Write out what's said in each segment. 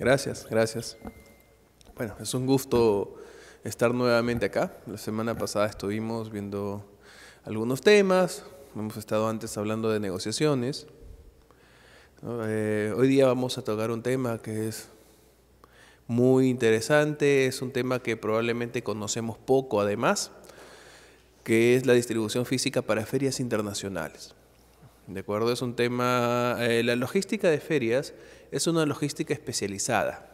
Gracias, gracias. Bueno, es un gusto estar nuevamente acá. La semana pasada estuvimos viendo algunos temas, hemos estado antes hablando de negociaciones. Eh, hoy día vamos a tocar un tema que es muy interesante, es un tema que probablemente conocemos poco además, que es la distribución física para ferias internacionales. ¿de acuerdo? Es un tema, eh, la logística de ferias es una logística especializada.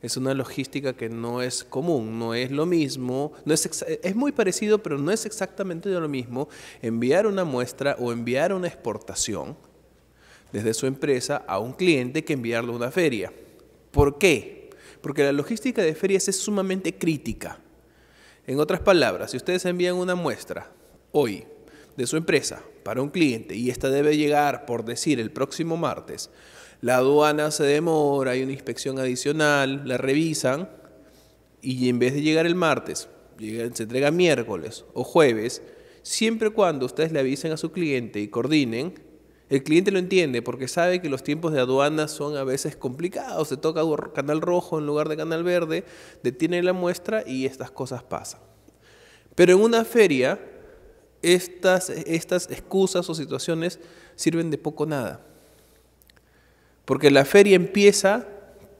Es una logística que no es común, no es lo mismo, no es, es muy parecido, pero no es exactamente lo mismo enviar una muestra o enviar una exportación desde su empresa a un cliente que enviarlo a una feria. ¿Por qué? Porque la logística de ferias es sumamente crítica. En otras palabras, si ustedes envían una muestra hoy de su empresa para un cliente y esta debe llegar, por decir, el próximo martes, la aduana se demora, hay una inspección adicional, la revisan y en vez de llegar el martes, se entrega miércoles o jueves, siempre cuando ustedes le avisen a su cliente y coordinen, el cliente lo entiende porque sabe que los tiempos de aduana son a veces complicados, se toca canal rojo en lugar de canal verde, detiene la muestra y estas cosas pasan. Pero en una feria estas, estas excusas o situaciones sirven de poco nada. Porque la feria empieza,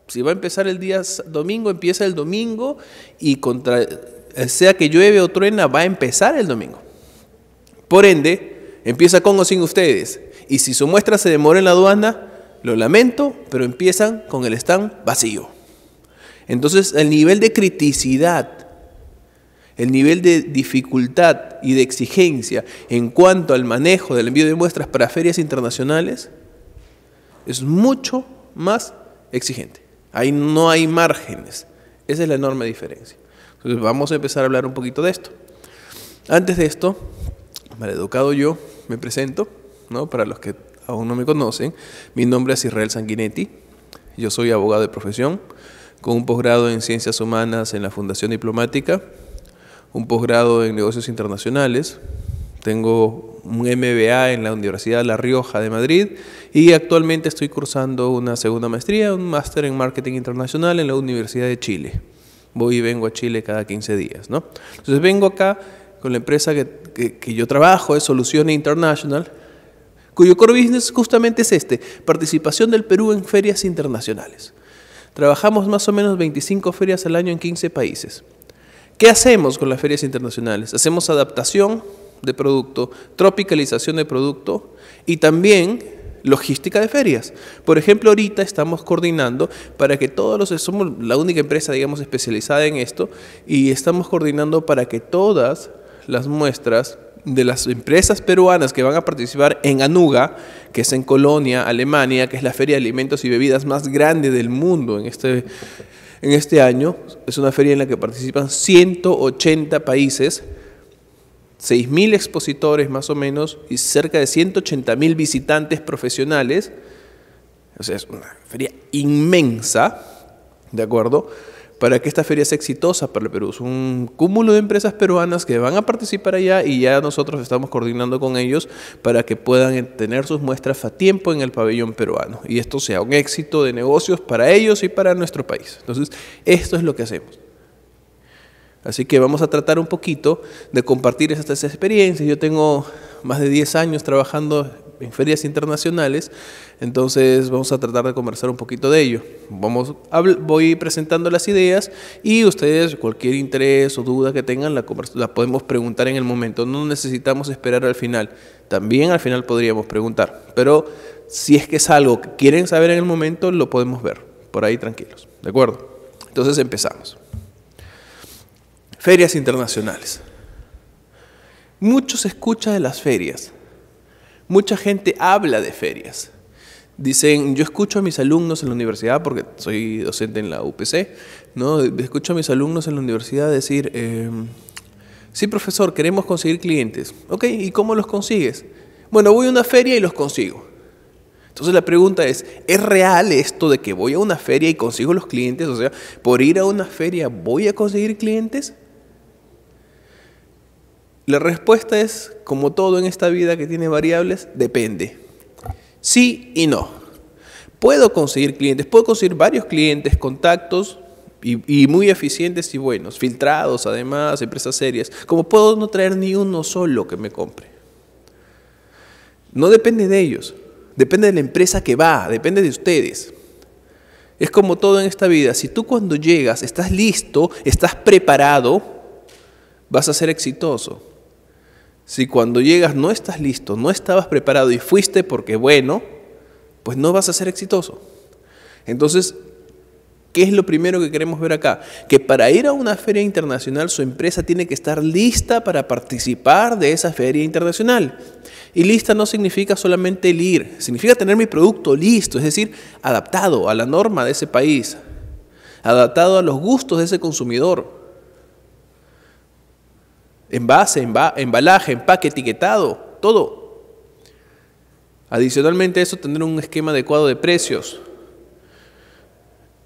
si va a empezar el día domingo, empieza el domingo y contra, eh, sea que llueve o truena, va a empezar el domingo. Por ende, empieza con o sin ustedes. Y si su muestra se demora en la aduana, lo lamento, pero empiezan con el stand vacío. Entonces, el nivel de criticidad el nivel de dificultad y de exigencia en cuanto al manejo del envío de muestras para ferias internacionales es mucho más exigente. Ahí no hay márgenes. Esa es la enorme diferencia. Entonces vamos a empezar a hablar un poquito de esto. Antes de esto, maleducado yo, me presento, para los que aún no me conocen, mi nombre es Israel Sanguinetti, yo soy abogado de profesión, con un posgrado en Ciencias Humanas en la Fundación Diplomática un posgrado en negocios internacionales, tengo un MBA en la Universidad de La Rioja de Madrid y actualmente estoy cursando una segunda maestría, un máster en marketing internacional en la Universidad de Chile. Voy y vengo a Chile cada 15 días, ¿no? Entonces vengo acá con la empresa que, yo trabajo, es Soluciones International, cuyo core business justamente es este, participación del Perú en ferias internacionales. Trabajamos más o menos 25 ferias al año en 15 países. ¿Qué hacemos con las ferias internacionales? Hacemos adaptación de producto, tropicalización de producto y también logística de ferias. Por ejemplo, ahorita estamos coordinando para que todos los, somos la única empresa, digamos, especializada en esto, y estamos coordinando para que todas las muestras de las empresas peruanas que van a participar en Anuga, que es en Colonia, Alemania, que es la feria de alimentos y bebidas más grande del mundo en este en este año es una feria en la que participan 180 países, 6.000 expositores más o menos y cerca de 180.000 visitantes profesionales. O sea, es una feria inmensa, ¿de acuerdo? para que esta feria sea exitosa para el Perú. Es un cúmulo de empresas peruanas que van a participar allá y ya nosotros estamos coordinando con ellos para que puedan tener sus muestras a tiempo en el pabellón peruano y esto sea un éxito de negocios para ellos y para nuestro país. Entonces, esto es lo que hacemos. Así que vamos a tratar un poquito de compartir estas experiencias. Yo tengo más de 10 años trabajando en ferias internacionales, entonces vamos a tratar de conversar un poquito de ello. Vamos, voy presentando las ideas y ustedes cualquier interés o duda que tengan la, la podemos preguntar en el momento. No necesitamos esperar al final. También al final podríamos preguntar. Pero si es que es algo que quieren saber en el momento, lo podemos ver. Por ahí tranquilos. ¿De acuerdo? Entonces empezamos. Ferias internacionales. Mucho se escucha de las ferias. Mucha gente habla de ferias. Dicen, yo escucho a mis alumnos en la universidad, porque soy docente en la UPC, ¿no? Escucho a mis alumnos en la universidad decir, em, sí, profesor, queremos conseguir clientes. Ok, ¿y cómo los consigues? Bueno, voy a una feria y los consigo. Entonces la pregunta es, ¿es real esto de que voy a una feria y consigo los clientes? O sea, por ir a una feria voy a conseguir clientes. La respuesta es, como todo en esta vida que tiene variables, depende. Sí y no. Puedo conseguir clientes, puedo conseguir varios clientes, contactos y, muy eficientes y buenos, filtrados además, empresas serias. Como puedo no traer ni uno solo que me compre. No depende de ellos, depende de la empresa que va, depende de ustedes. Es como todo en esta vida, si tú cuando llegas estás listo, estás preparado, vas a ser exitoso. Si cuando llegas no estás listo, no estabas preparado y fuiste porque bueno, pues no vas a ser exitoso. Entonces, ¿qué es lo primero que queremos ver acá? Que para ir a una feria internacional su empresa tiene que estar lista para participar de esa feria internacional. Y lista no significa solamente el ir, significa tener mi producto listo, es decir, adaptado a la norma de ese país, adaptado a los gustos de ese consumidor Envase, embalaje, empaque, etiquetado, todo. Adicionalmente a eso, tener un esquema adecuado de precios.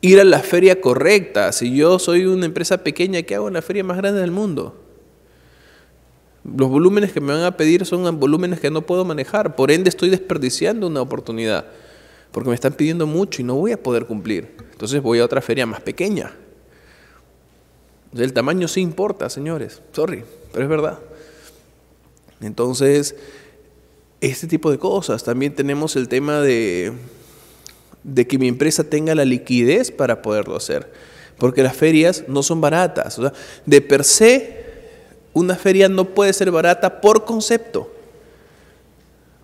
Ir a la feria correcta. Si yo soy una empresa pequeña, ¿qué hago en la feria más grande del mundo? Los volúmenes que me van a pedir son volúmenes que no puedo manejar. Por ende, estoy desperdiciando una oportunidad. Porque me están pidiendo mucho y no voy a poder cumplir. Entonces voy a otra feria más pequeña. El tamaño sí importa, señores. Sorry pero es verdad. Entonces, este tipo de cosas. También tenemos el tema de, que mi empresa tenga la liquidez para poderlo hacer, porque las ferias no son baratas. de per se, una feria no puede ser barata por concepto.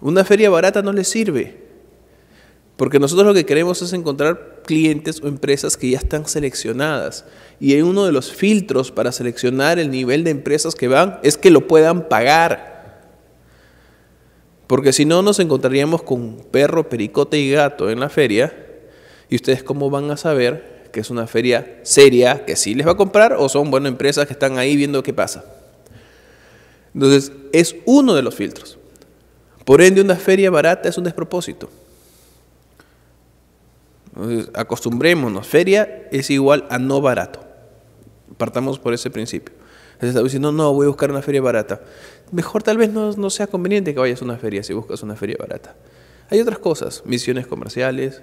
Una feria barata no le sirve, porque nosotros lo que queremos es encontrar clientes o empresas que ya están seleccionadas. Y uno de los filtros para seleccionar el nivel de empresas que van es que lo puedan pagar. Porque si no, nos encontraríamos con perro, pericote y gato en la feria. ¿Y ustedes cómo van a saber que es una feria seria, que sí les va a comprar, o son, buenas empresas que están ahí viendo qué pasa? Entonces, es uno de los filtros. Por ende, una feria barata es un despropósito. Entonces, acostumbrémonos, feria es igual a no barato. Partamos por ese principio. Entonces diciendo, no, voy a buscar una feria barata. Mejor tal vez no, no sea conveniente que vayas a una feria si buscas una feria barata. Hay otras cosas, misiones comerciales,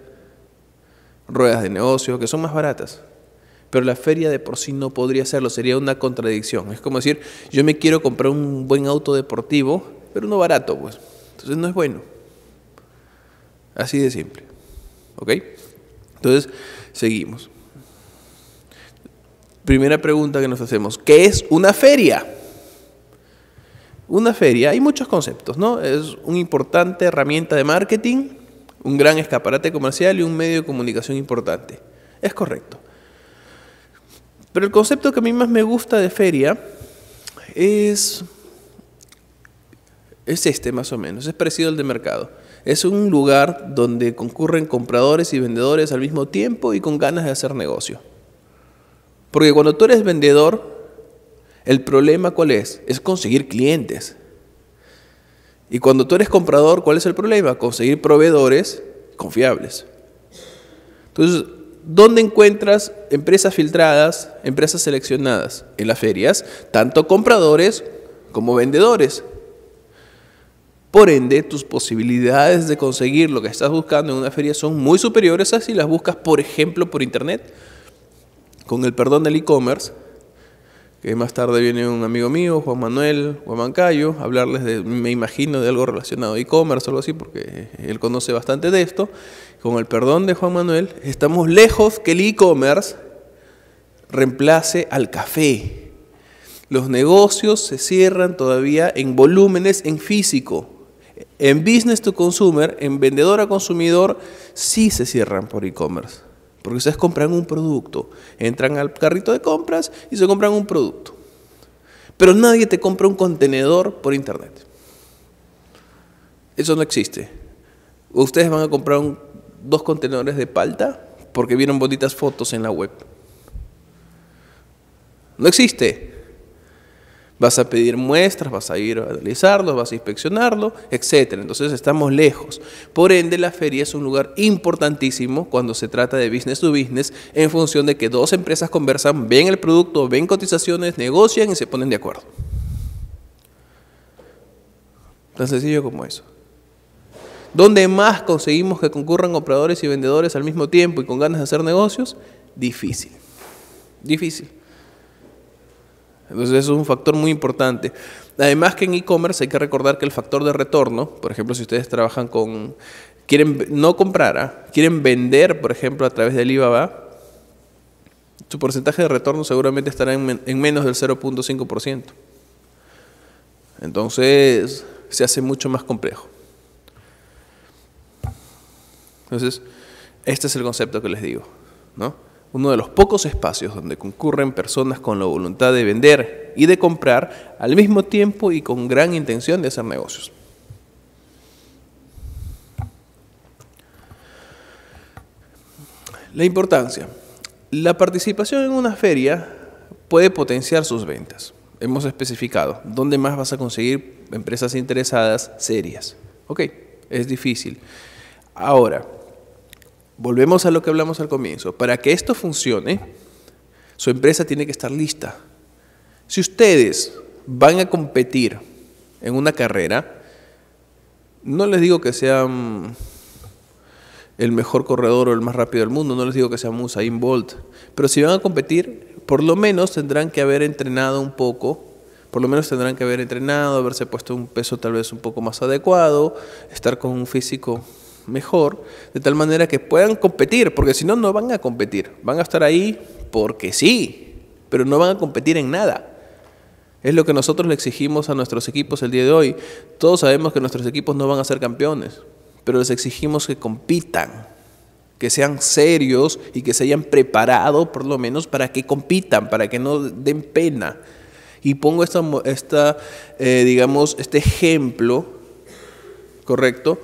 ruedas de negocio, que son más baratas. Pero la feria de por sí no podría serlo, sería una contradicción. Es como decir, yo me quiero comprar un buen auto deportivo, pero no barato, pues. Entonces no es bueno. Así de simple. ¿Ok? Entonces, seguimos. Primera pregunta que nos hacemos, ¿qué es una feria? Una feria, hay muchos conceptos, ¿no? Es una importante herramienta de marketing, un gran escaparate comercial y un medio de comunicación importante. Es correcto. Pero el concepto que a mí más me gusta de feria es, es este más o menos, es parecido al de mercado. Es un lugar donde concurren compradores y vendedores al mismo tiempo y con ganas de hacer negocio. Porque cuando tú eres vendedor, el problema cuál es? Es conseguir clientes. Y cuando tú eres comprador, ¿cuál es el problema? Conseguir proveedores confiables. Entonces, ¿dónde encuentras empresas filtradas, empresas seleccionadas? En las ferias, tanto compradores como vendedores. Por ende, tus posibilidades de conseguir lo que estás buscando en una feria son muy superiores a si las buscas, por ejemplo, por internet. Con el perdón del e-commerce, que más tarde viene un amigo mío, Juan Manuel Guamancayo, a hablarles de, me imagino, de algo relacionado a e-commerce o algo así, porque él conoce bastante de esto. Con el perdón de Juan Manuel, estamos lejos que el e-commerce reemplace al café. Los negocios se cierran todavía en volúmenes en físico en business to consumer, en vendedor a consumidor, sí se cierran por e-commerce. Porque ustedes compran un producto, entran al carrito de compras y se compran un producto. Pero nadie te compra un contenedor por internet. Eso no existe. Ustedes van a comprar dos contenedores de palta porque vieron bonitas fotos en la web. No existe. Vas a pedir muestras, vas a ir a analizarlos, vas a inspeccionarlo, etc. Entonces estamos lejos. Por ende, la feria es un lugar importantísimo cuando se trata de business to business en función de que dos empresas conversan, ven el producto, ven cotizaciones, negocian y se ponen de acuerdo. Tan sencillo como eso. ¿Dónde más conseguimos que concurran operadores y vendedores al mismo tiempo y con ganas de hacer negocios? Difícil. Difícil. Entonces eso es un factor muy importante. Además que en e-commerce hay que recordar que el factor de retorno, por ejemplo, si ustedes trabajan con, quieren no comprar, ¿ah? quieren vender, por ejemplo, a través de Alibaba, su porcentaje de retorno seguramente estará en menos del 0.5%. Entonces se hace mucho más complejo. Entonces, este es el concepto que les digo, ¿no? uno de los pocos espacios donde concurren personas con la voluntad de vender y de comprar al mismo tiempo y con gran intención de hacer negocios. La importancia. La participación en una feria puede potenciar sus ventas. Hemos especificado dónde más vas a conseguir empresas interesadas serias. Ok, es difícil. Ahora, Volvemos a lo que hablamos al comienzo. Para que esto funcione, su empresa tiene que estar lista. Si ustedes van a competir en una carrera, no les digo que sean el mejor corredor o el más rápido del mundo, no les digo que sean Usain Bolt, pero si van a competir, por lo menos tendrán que haber entrenado un poco por lo menos tendrán que haber entrenado, haberse puesto un peso tal vez un poco más adecuado, estar con un físico mejor, de tal manera que puedan competir, porque si no, no van a competir. Van a estar ahí porque sí, pero no van a competir en nada. Es lo que nosotros le exigimos a nuestros equipos el día de hoy. Todos sabemos que nuestros equipos no van a ser campeones, pero les exigimos que compitan, que sean serios y que se hayan preparado por lo menos para que compitan, para que no den pena. Y pongo esta, esta eh, digamos, este ejemplo, ¿correcto?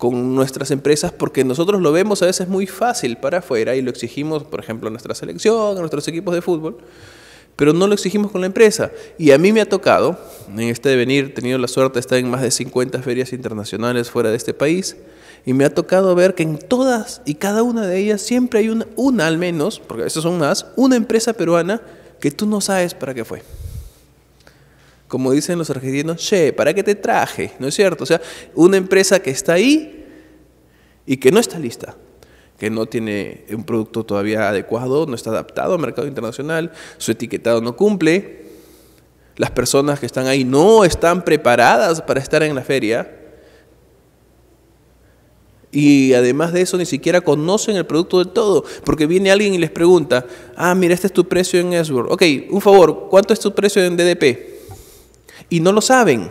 con nuestras empresas porque nosotros lo vemos a veces muy fácil para afuera y lo exigimos, por ejemplo, a nuestra selección, a nuestros equipos de fútbol, pero no lo exigimos con la empresa. Y a mí me ha tocado, en este devenir, he tenido la suerte de estar en más de 50 ferias internacionales fuera de este país, y me ha tocado ver que en todas y cada una de ellas siempre hay una, una al menos, porque a veces son más, una empresa peruana que tú no sabes para qué fue como dicen los argentinos, che, ¿para qué te traje? ¿No es cierto? O sea, una empresa que está ahí y que no está lista, que no tiene un producto todavía adecuado, no está adaptado al mercado internacional, su etiquetado no cumple, las personas que están ahí no están preparadas para estar en la feria. Y además de eso, ni siquiera conocen el producto del todo, porque viene alguien y les pregunta, ah, mira, este es tu precio en Esbor. Ok, un favor, ¿cuánto es tu precio en DDP? y no lo saben.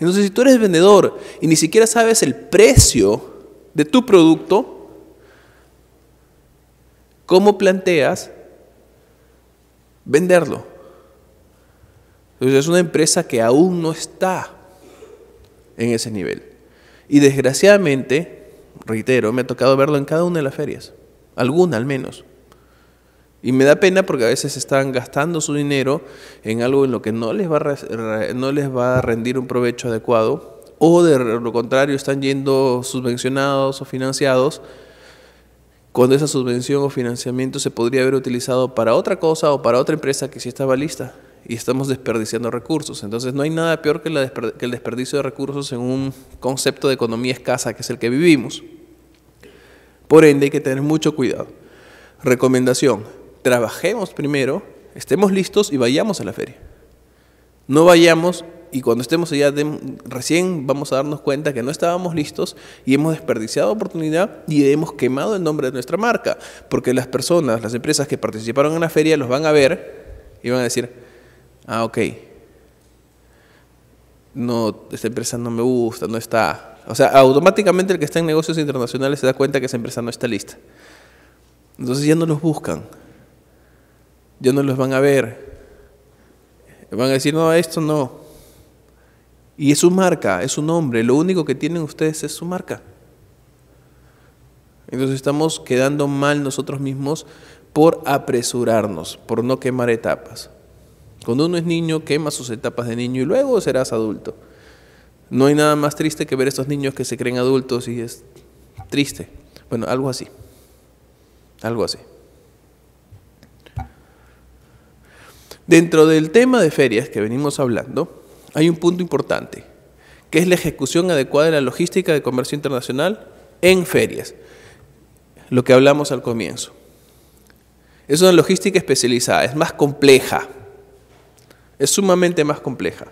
Entonces, si tú eres vendedor y ni siquiera sabes el precio de tu producto, ¿cómo planteas venderlo? Entonces, es una empresa que aún no está en ese nivel. Y desgraciadamente, reitero, me ha tocado verlo en cada una de las ferias, alguna al menos. Y me da pena porque a veces están gastando su dinero en algo en lo que no les va a, no les va a rendir un provecho adecuado o de lo contrario están yendo subvencionados o financiados cuando esa subvención o financiamiento se podría haber utilizado para otra cosa o para otra empresa que sí estaba lista y estamos desperdiciando recursos. Entonces no hay nada peor que, que el desperdicio de recursos en un concepto de economía escasa que es el que vivimos. Por ende hay que tener mucho cuidado. Recomendación, trabajemos primero, estemos listos y vayamos a la feria. No vayamos y cuando estemos allá de, recién vamos a darnos cuenta que no estábamos listos y hemos desperdiciado oportunidad y hemos quemado el nombre de nuestra marca, porque las personas, las empresas que participaron en la feria los van a ver y van a decir, ah, ok, no, esta empresa no me gusta, no está. O sea, automáticamente el que está en negocios internacionales se da cuenta que esa empresa no está lista. Entonces ya no los buscan, ya no los van a ver. Van a decir, no, esto no. Y es su marca, es su nombre. Lo único que tienen ustedes es su marca. Entonces estamos quedando mal nosotros mismos por apresurarnos, por no quemar etapas. Cuando uno es niño, quema sus etapas de niño y luego serás adulto. No hay nada más triste que ver a estos niños que se creen adultos y es triste. Bueno, algo así. Algo así. Dentro del tema de ferias que venimos hablando, hay un punto importante, que es la ejecución adecuada de la logística de comercio internacional en ferias, lo que hablamos al comienzo. Es una logística especializada, es más compleja, es sumamente más compleja.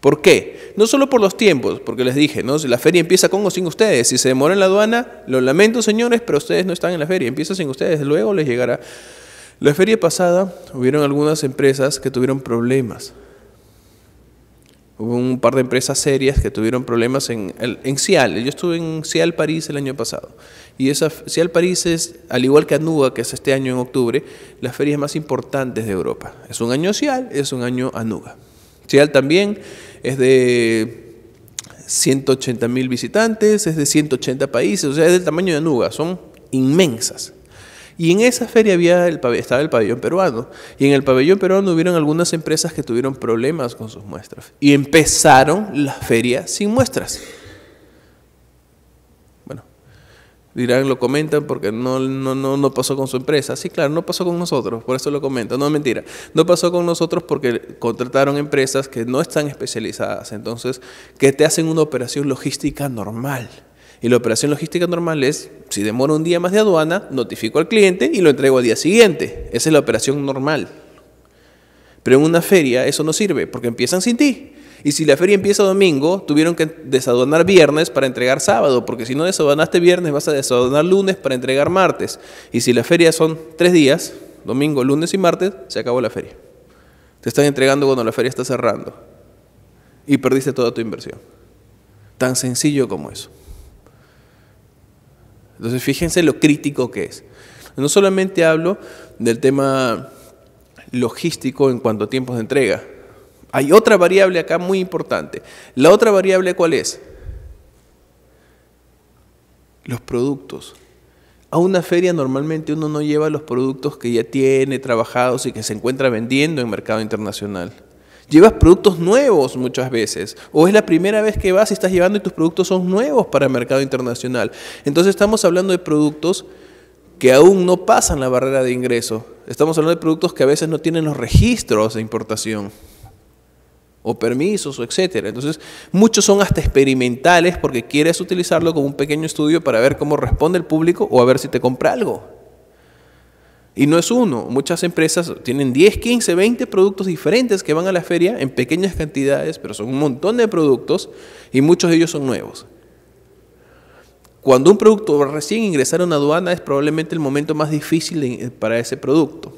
¿Por qué? No solo por los tiempos, porque les dije, ¿no? Si la feria empieza con o sin ustedes. Si se demora en la aduana, lo lamento, señores, pero ustedes no están en la feria. Empieza sin ustedes, luego les llegará la feria pasada hubieron algunas empresas que tuvieron problemas. Hubo un par de empresas serias que tuvieron problemas en, Cial. Yo estuve en Cial, París el año pasado. Y esa, Cial, París es, al igual que Anuga, que es este año en octubre, las ferias más importantes de Europa. Es un año Cial, es un año Anuga. Cial también es de 180 mil visitantes, es de 180 países, o sea, es del tamaño de Anuga. Son inmensas. Y en esa feria había estaba el pabellón peruano. Y en el pabellón peruano hubieron algunas empresas que tuvieron problemas con sus muestras. Y empezaron la feria sin muestras. Bueno, dirán, lo comentan porque no, no, no, no pasó con su empresa. Sí, claro, no pasó con nosotros, por eso lo comento. No, mentira. No pasó con nosotros porque contrataron empresas que no están especializadas. Entonces, que te hacen una operación logística normal. Y la operación logística normal es, si demora un día más de aduana, notifico al cliente y lo entrego al día siguiente. Esa es la operación normal. Pero en una feria eso no sirve, porque empiezan sin ti. Y si la feria empieza domingo, tuvieron que desaduanar viernes para entregar sábado, porque si no desaduanaste viernes, vas a desaduanar lunes para entregar martes. Y si la feria son tres días, domingo, lunes y martes, se acabó la feria. Te están entregando cuando la feria está cerrando. Y perdiste toda tu inversión. Tan sencillo como eso. Entonces fíjense lo crítico que es. No solamente hablo del tema logístico en cuanto a tiempos de entrega. Hay otra variable acá muy importante. ¿La otra variable cuál es? Los productos. A una feria normalmente uno no lleva los productos que ya tiene trabajados y que se encuentra vendiendo en mercado internacional. Llevas productos nuevos muchas veces, o es la primera vez que vas y estás llevando y tus productos son nuevos para el mercado internacional. Entonces estamos hablando de productos que aún no pasan la barrera de ingreso. Estamos hablando de productos que a veces no tienen los registros de importación o permisos o etcétera. Entonces, muchos son hasta experimentales porque quieres utilizarlo como un pequeño estudio para ver cómo responde el público o a ver si te compra algo. Y no es uno, muchas empresas tienen 10, 15, 20 productos diferentes que van a la feria en pequeñas cantidades, pero son un montón de productos y muchos de ellos son nuevos. Cuando un producto recién ingresar a una aduana es probablemente el momento más difícil eh, para ese producto,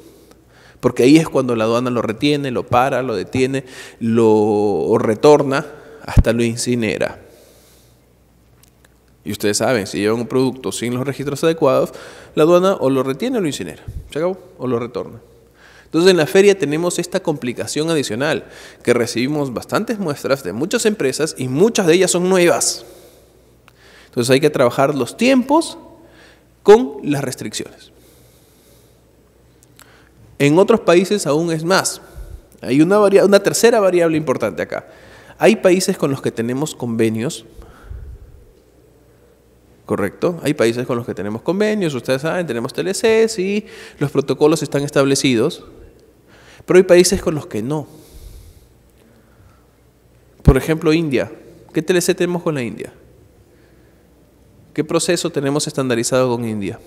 porque ahí es cuando la aduana lo retiene, lo para, lo detiene, lo retorna, hasta lo incinera. Y ustedes saben, si llevan un producto sin los registros adecuados, la aduana o lo retiene o lo incinera. Se acabó, o lo retorna. Entonces en la feria tenemos esta complicación adicional, que recibimos bastantes muestras de muchas empresas y muchas de ellas son nuevas. Entonces hay que trabajar los tiempos con las restricciones. En otros países aún es más. Hay una, una tercera variable importante acá. Hay países con los que tenemos convenios ¿correcto? Hay países con los que tenemos convenios, ustedes saben, tenemos TLC, y los protocolos están establecidos, pero hay países con los que no. Por ejemplo, India. ¿Qué TLC tenemos con la India? ¿Qué proceso tenemos estandarizado con India?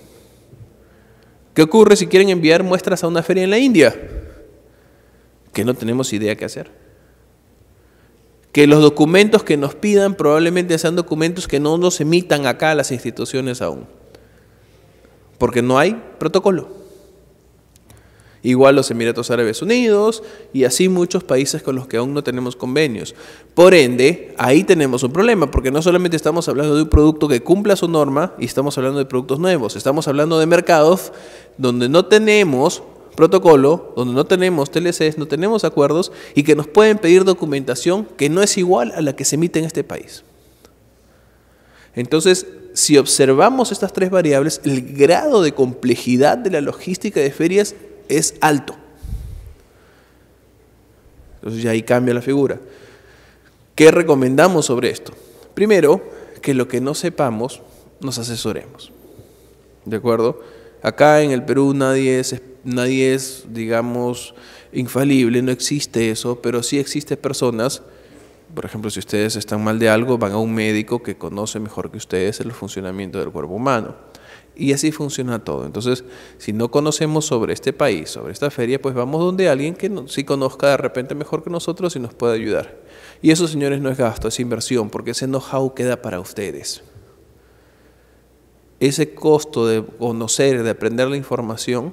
¿Qué ocurre si quieren enviar muestras a una feria en la India? Que no tenemos idea qué hacer que los documentos que nos pidan probablemente sean documentos que no nos emitan acá las instituciones aún, porque no hay protocolo. Igual los Emiratos Árabes Unidos y así muchos países con los que aún no tenemos convenios. Por ende, ahí tenemos un problema, porque no solamente estamos hablando de un producto que cumpla su norma y estamos hablando de productos nuevos, estamos hablando de mercados donde no tenemos protocolo, donde no tenemos TLCs, no tenemos acuerdos y que nos pueden pedir documentación que no es igual a la que se emite en este país. Entonces, si observamos estas tres variables, el grado de complejidad de la logística de ferias es alto. Entonces ya ahí cambia la figura. ¿Qué recomendamos sobre esto? Primero, que lo que no sepamos, nos asesoremos. ¿De acuerdo? Acá en el Perú nadie es nadie es, digamos, infalible, no existe eso, pero sí existe personas, por ejemplo, si ustedes están mal de algo, van a un médico que conoce mejor que ustedes el funcionamiento del cuerpo humano. Y así funciona todo. Entonces, si no conocemos sobre este país, sobre esta feria, pues vamos donde alguien que sí conozca de repente mejor que nosotros y nos pueda ayudar. Y eso, señores, no es gasto, es inversión, porque ese know-how queda para ustedes. Ese costo de conocer, de aprender la información,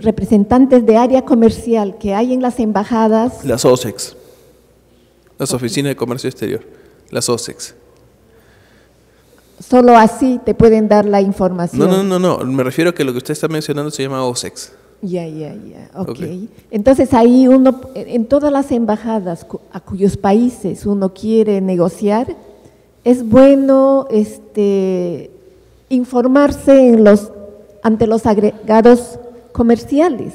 representantes de área comercial que hay en las embajadas. Las OSEX, las Oficinas de Comercio Exterior, las OSEX. Solo así te pueden dar la información. No, no, no, no, me refiero a que lo que usted está mencionando se llama OSEX. Ya, ya, ya, ok. Entonces ahí uno, en todas las embajadas a cuyos países uno quiere negociar, es bueno este, informarse en los, ante los agregados comerciales.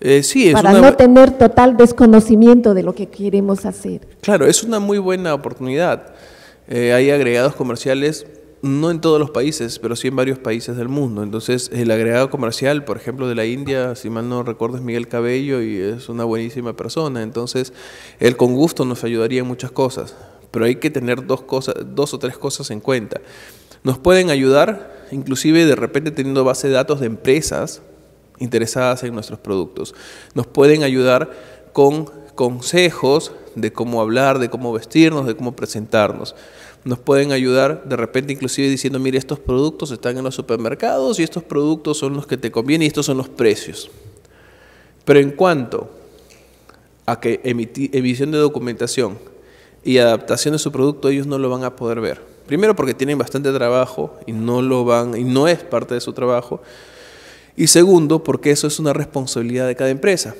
Eh, sí, es para no tener total desconocimiento de lo que queremos hacer. Claro, es una muy buena oportunidad. Eh, hay agregados comerciales, no en todos los países, pero sí en varios países del mundo. Entonces, el agregado comercial, por ejemplo, de la India, si mal no recuerdo, es Miguel Cabello y es una buenísima persona. Entonces, él con gusto nos ayudaría en muchas cosas, pero hay que tener dos, cosas, dos o tres cosas en cuenta. Nos pueden ayudar, inclusive de repente teniendo base de datos de empresas, interesadas en nuestros productos. Nos pueden ayudar con consejos de cómo hablar, de cómo vestirnos, de cómo presentarnos. Nos pueden ayudar de repente inclusive diciendo, mire, estos productos están en los supermercados y estos productos son los que te convienen y estos son los precios. Pero en cuanto a que emisión de documentación y adaptación de su producto, ellos no lo van a poder ver. Primero porque tienen bastante trabajo y no lo van y no es parte de su trabajo. Y segundo, porque eso es una responsabilidad de cada empresa.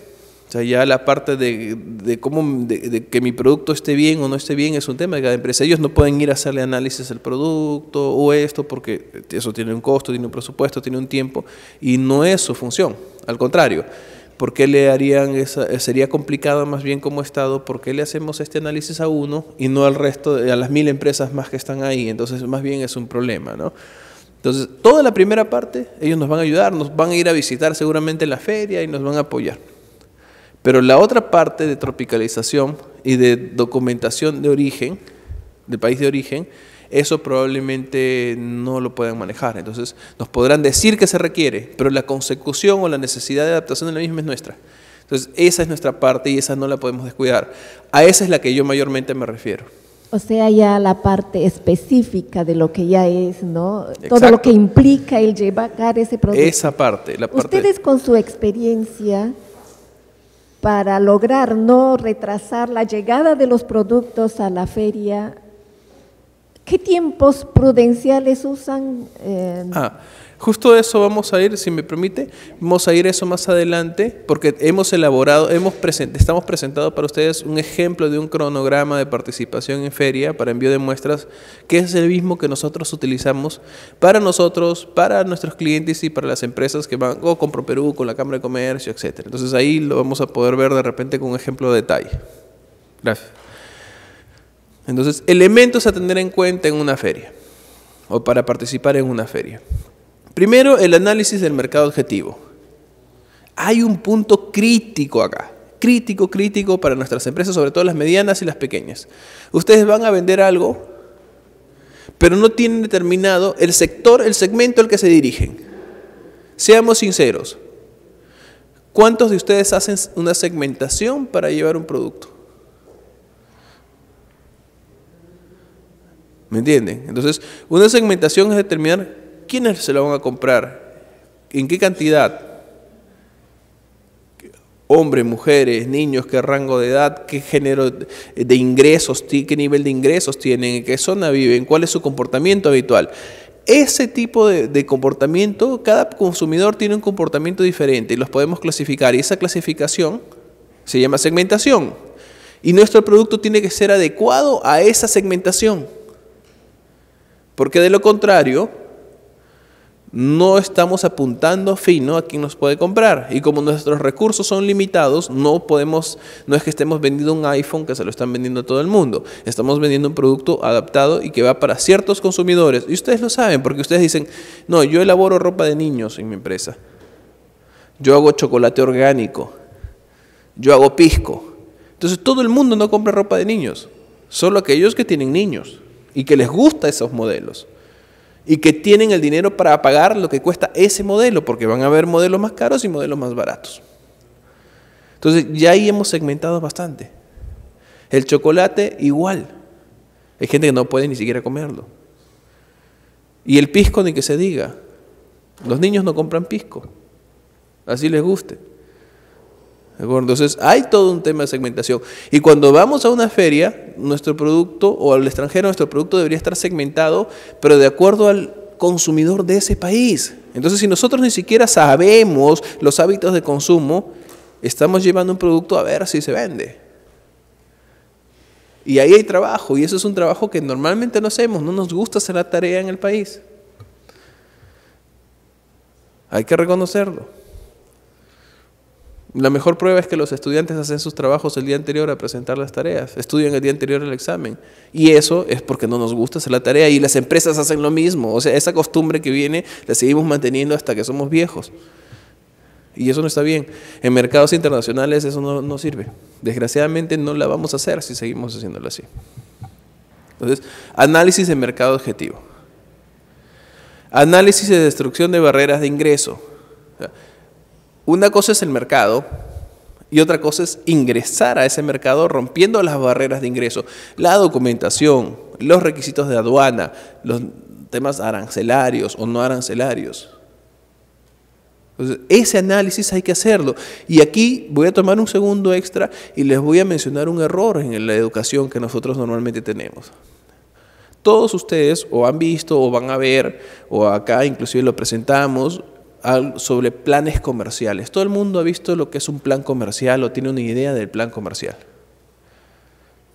O sea, ya la parte de, cómo, de, que mi producto esté bien o no esté bien es un tema de cada empresa. Ellos no pueden ir a hacerle análisis al producto o esto porque eso tiene un costo, tiene un presupuesto, tiene un tiempo y no es su función. Al contrario, ¿por qué le harían esa? Eh, sería complicado más bien como Estado, ¿por qué le hacemos este análisis a uno y no al resto, a las mil empresas más que están ahí? Entonces, más bien es un problema, ¿no? Entonces, toda la primera parte, ellos nos van a ayudar, nos van a ir a visitar seguramente la feria y nos van a apoyar. Pero la otra parte de tropicalización y de documentación de origen, de país de origen, eso probablemente no lo puedan manejar. Entonces, nos podrán decir que se requiere, pero la consecución o la necesidad de adaptación de la misma es nuestra. Entonces, esa es nuestra parte y esa no la podemos descuidar. A esa es la que yo mayormente me refiero. O sea, ya la parte específica de lo que ya es, ¿no? Todo lo que implica el llevar ese producto. Esa parte, la parte. Ustedes con su experiencia para lograr no retrasar la llegada de los productos a la feria, ¿qué tiempos prudenciales usan? Eh? Ah, Justo eso vamos a ir, si me permite, vamos a ir eso más adelante, porque hemos elaborado, hemos estamos presentando para ustedes un ejemplo de un cronograma de participación en feria para envío de muestras, que es el mismo que nosotros utilizamos para nosotros, para nuestros clientes y para las empresas que van o con Perú con la Cámara de Comercio, etc. Entonces ahí lo vamos a poder ver de repente con un ejemplo de detalle. Gracias. Entonces, elementos a tener en cuenta en una feria o para participar en una feria. Primero, el análisis del mercado objetivo. Hay un punto crítico acá, crítico, crítico para nuestras empresas, sobre todo las medianas y las pequeñas. Ustedes van a vender algo, pero no tienen determinado el sector, el segmento al que se dirigen. Seamos sinceros, ¿Cuántos de ustedes hacen una segmentación para llevar un producto? ¿Me entienden? Entonces, una segmentación es determinar ¿quiénes se lo van a comprar? ¿En qué cantidad? Hombres, mujeres, niños, qué rango de edad, qué género de ingresos, qué nivel de ingresos tienen, en qué zona viven, cuál es su comportamiento habitual. Ese tipo de, de, comportamiento, cada consumidor tiene un comportamiento diferente y los podemos clasificar. Y esa clasificación se llama segmentación. Y nuestro producto tiene que ser adecuado a esa segmentación. Porque de lo contrario, no estamos apuntando fino a quien nos puede comprar. Y como nuestros recursos son limitados, no podemos, no es que estemos vendiendo un iPhone que se lo están vendiendo a todo el mundo. Estamos vendiendo un producto adaptado y que va para ciertos consumidores. Y ustedes lo saben, porque ustedes dicen, no, yo elaboro ropa de niños en mi empresa. Yo hago chocolate orgánico. Yo hago pisco. Entonces todo el mundo no compra ropa de niños, solo aquellos que tienen niños y que les gusta esos modelos y que tienen el dinero para pagar lo que cuesta ese modelo, porque van a haber modelos más caros y modelos más baratos. Entonces ya ahí hemos segmentado bastante. El chocolate igual. Hay gente que no puede ni siquiera comerlo. Y el pisco ni que se diga. Los niños no compran pisco. Así les guste. Entonces hay todo un tema de segmentación. Y cuando vamos a una feria, nuestro producto o al extranjero, nuestro producto debería estar segmentado, pero de acuerdo al consumidor de ese país. Entonces si nosotros ni siquiera sabemos los hábitos de consumo, estamos llevando un producto a ver si se vende. Y ahí hay trabajo, y eso es un trabajo que normalmente no hacemos, no nos gusta hacer la tarea en el país. Hay que reconocerlo. La mejor prueba es que los estudiantes hacen sus trabajos el día anterior a presentar las tareas, estudian el día anterior el examen. Y eso es porque no nos gusta hacer la tarea y las empresas hacen lo mismo. O sea, esa costumbre que viene la seguimos manteniendo hasta que somos viejos. Y eso no está bien. En mercados internacionales eso no, sirve. Desgraciadamente no la vamos a hacer si seguimos haciéndolo así. Entonces, análisis de mercado objetivo. Análisis de destrucción de barreras de ingreso. Una cosa es el mercado y otra cosa es ingresar a ese mercado rompiendo las barreras de ingreso, la documentación, los requisitos de aduana, los temas arancelarios o no arancelarios. ese análisis hay que hacerlo. Y aquí voy a tomar un segundo extra y les voy a mencionar un error en la educación que nosotros normalmente tenemos. Todos ustedes o han visto o van a ver, o acá inclusive lo presentamos, sobre planes comerciales. Todo el mundo ha visto lo que es un plan comercial o tiene una idea del plan comercial.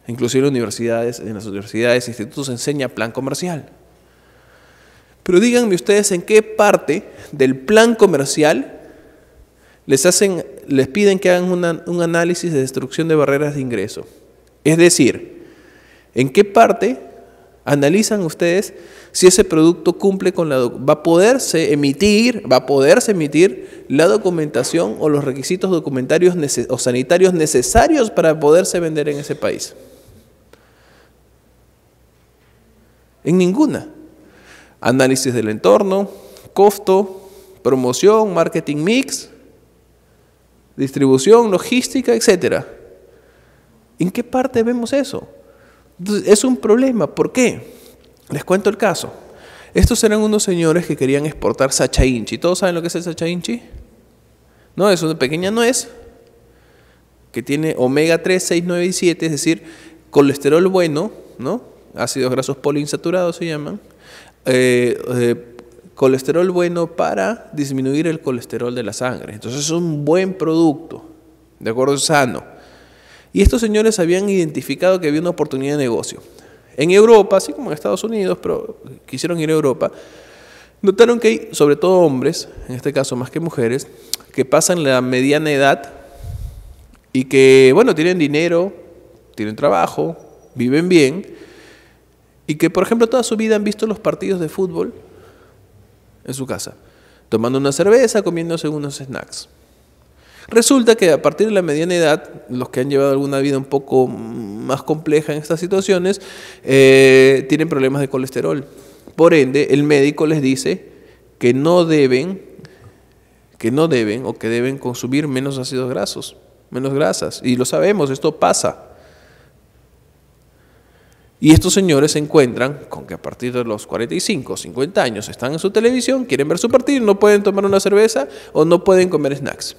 Inclusive universidades, en las universidades, institutos enseña plan comercial. Pero díganme ustedes en qué parte del plan comercial les, hacen, les piden que hagan un análisis de destrucción de barreras de ingreso. Es decir, en qué parte Analizan ustedes si ese producto cumple con la va a poderse emitir, va a poderse emitir la documentación o los requisitos documentarios o sanitarios necesarios para poderse vender en ese país. En ninguna. Análisis del entorno, costo, promoción, marketing mix, distribución, logística, etcétera. ¿En qué parte vemos eso? es un problema. ¿Por qué? Les cuento el caso. Estos eran unos señores que querían exportar sacha inchi. ¿Todos saben lo que es el sacha inchi? No, es una pequeña nuez que tiene omega 3, 6, 9 y 7, es decir, colesterol bueno, ¿no? Ácidos grasos poliinsaturados se llaman. Eh, eh, colesterol bueno para disminuir el colesterol de la sangre. Entonces es un buen producto, ¿de acuerdo? Sano. Y estos señores habían identificado que había una oportunidad de negocio. En Europa, así como en Estados Unidos, pero quisieron ir a Europa, notaron que hay, sobre todo hombres, en este caso más que mujeres, que pasan la mediana edad y que, bueno, tienen dinero, tienen trabajo, viven bien, y que, por ejemplo, toda su vida han visto los partidos de fútbol en su casa, tomando una cerveza, comiéndose unos snacks. Resulta que a partir de la mediana edad, los que han llevado alguna vida un poco más compleja en estas situaciones, eh, tienen problemas de colesterol. Por ende, el médico les dice que no deben, que no deben o que deben consumir menos ácidos grasos, menos grasas. Y lo sabemos, esto pasa. Y estos señores se encuentran con que a partir de los 45, 50 años están en su televisión, quieren ver su partido, no pueden tomar una cerveza o no pueden comer snacks.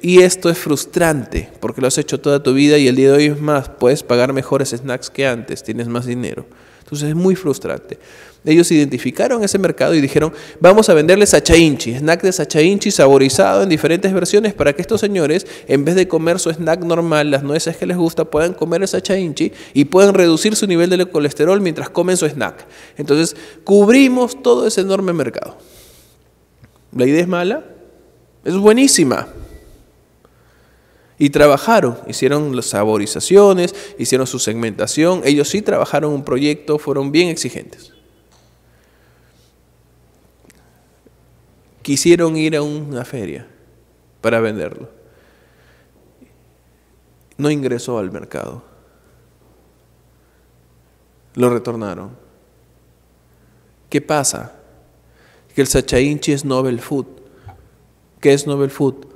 Y esto es frustrante porque lo has hecho toda tu vida y el día de hoy es más, puedes pagar mejores snacks que antes, tienes más dinero. Entonces es muy frustrante. Ellos identificaron ese mercado y dijeron, vamos a venderles achainchi, snack de sachainchi saborizado en diferentes versiones para que estos señores, en vez de comer su snack normal, las nueces que les gusta, puedan comer el sachainchi y puedan reducir su nivel de colesterol mientras comen su snack. Entonces cubrimos todo ese enorme mercado. ¿La idea es mala? Es buenísima. Y trabajaron, hicieron las saborizaciones, hicieron su segmentación, ellos sí trabajaron un proyecto, fueron bien exigentes. Quisieron ir a una feria para venderlo. No ingresó al mercado. Lo retornaron. ¿Qué pasa? Que el Sachainchi es Nobel Food. ¿Qué es Nobel Food?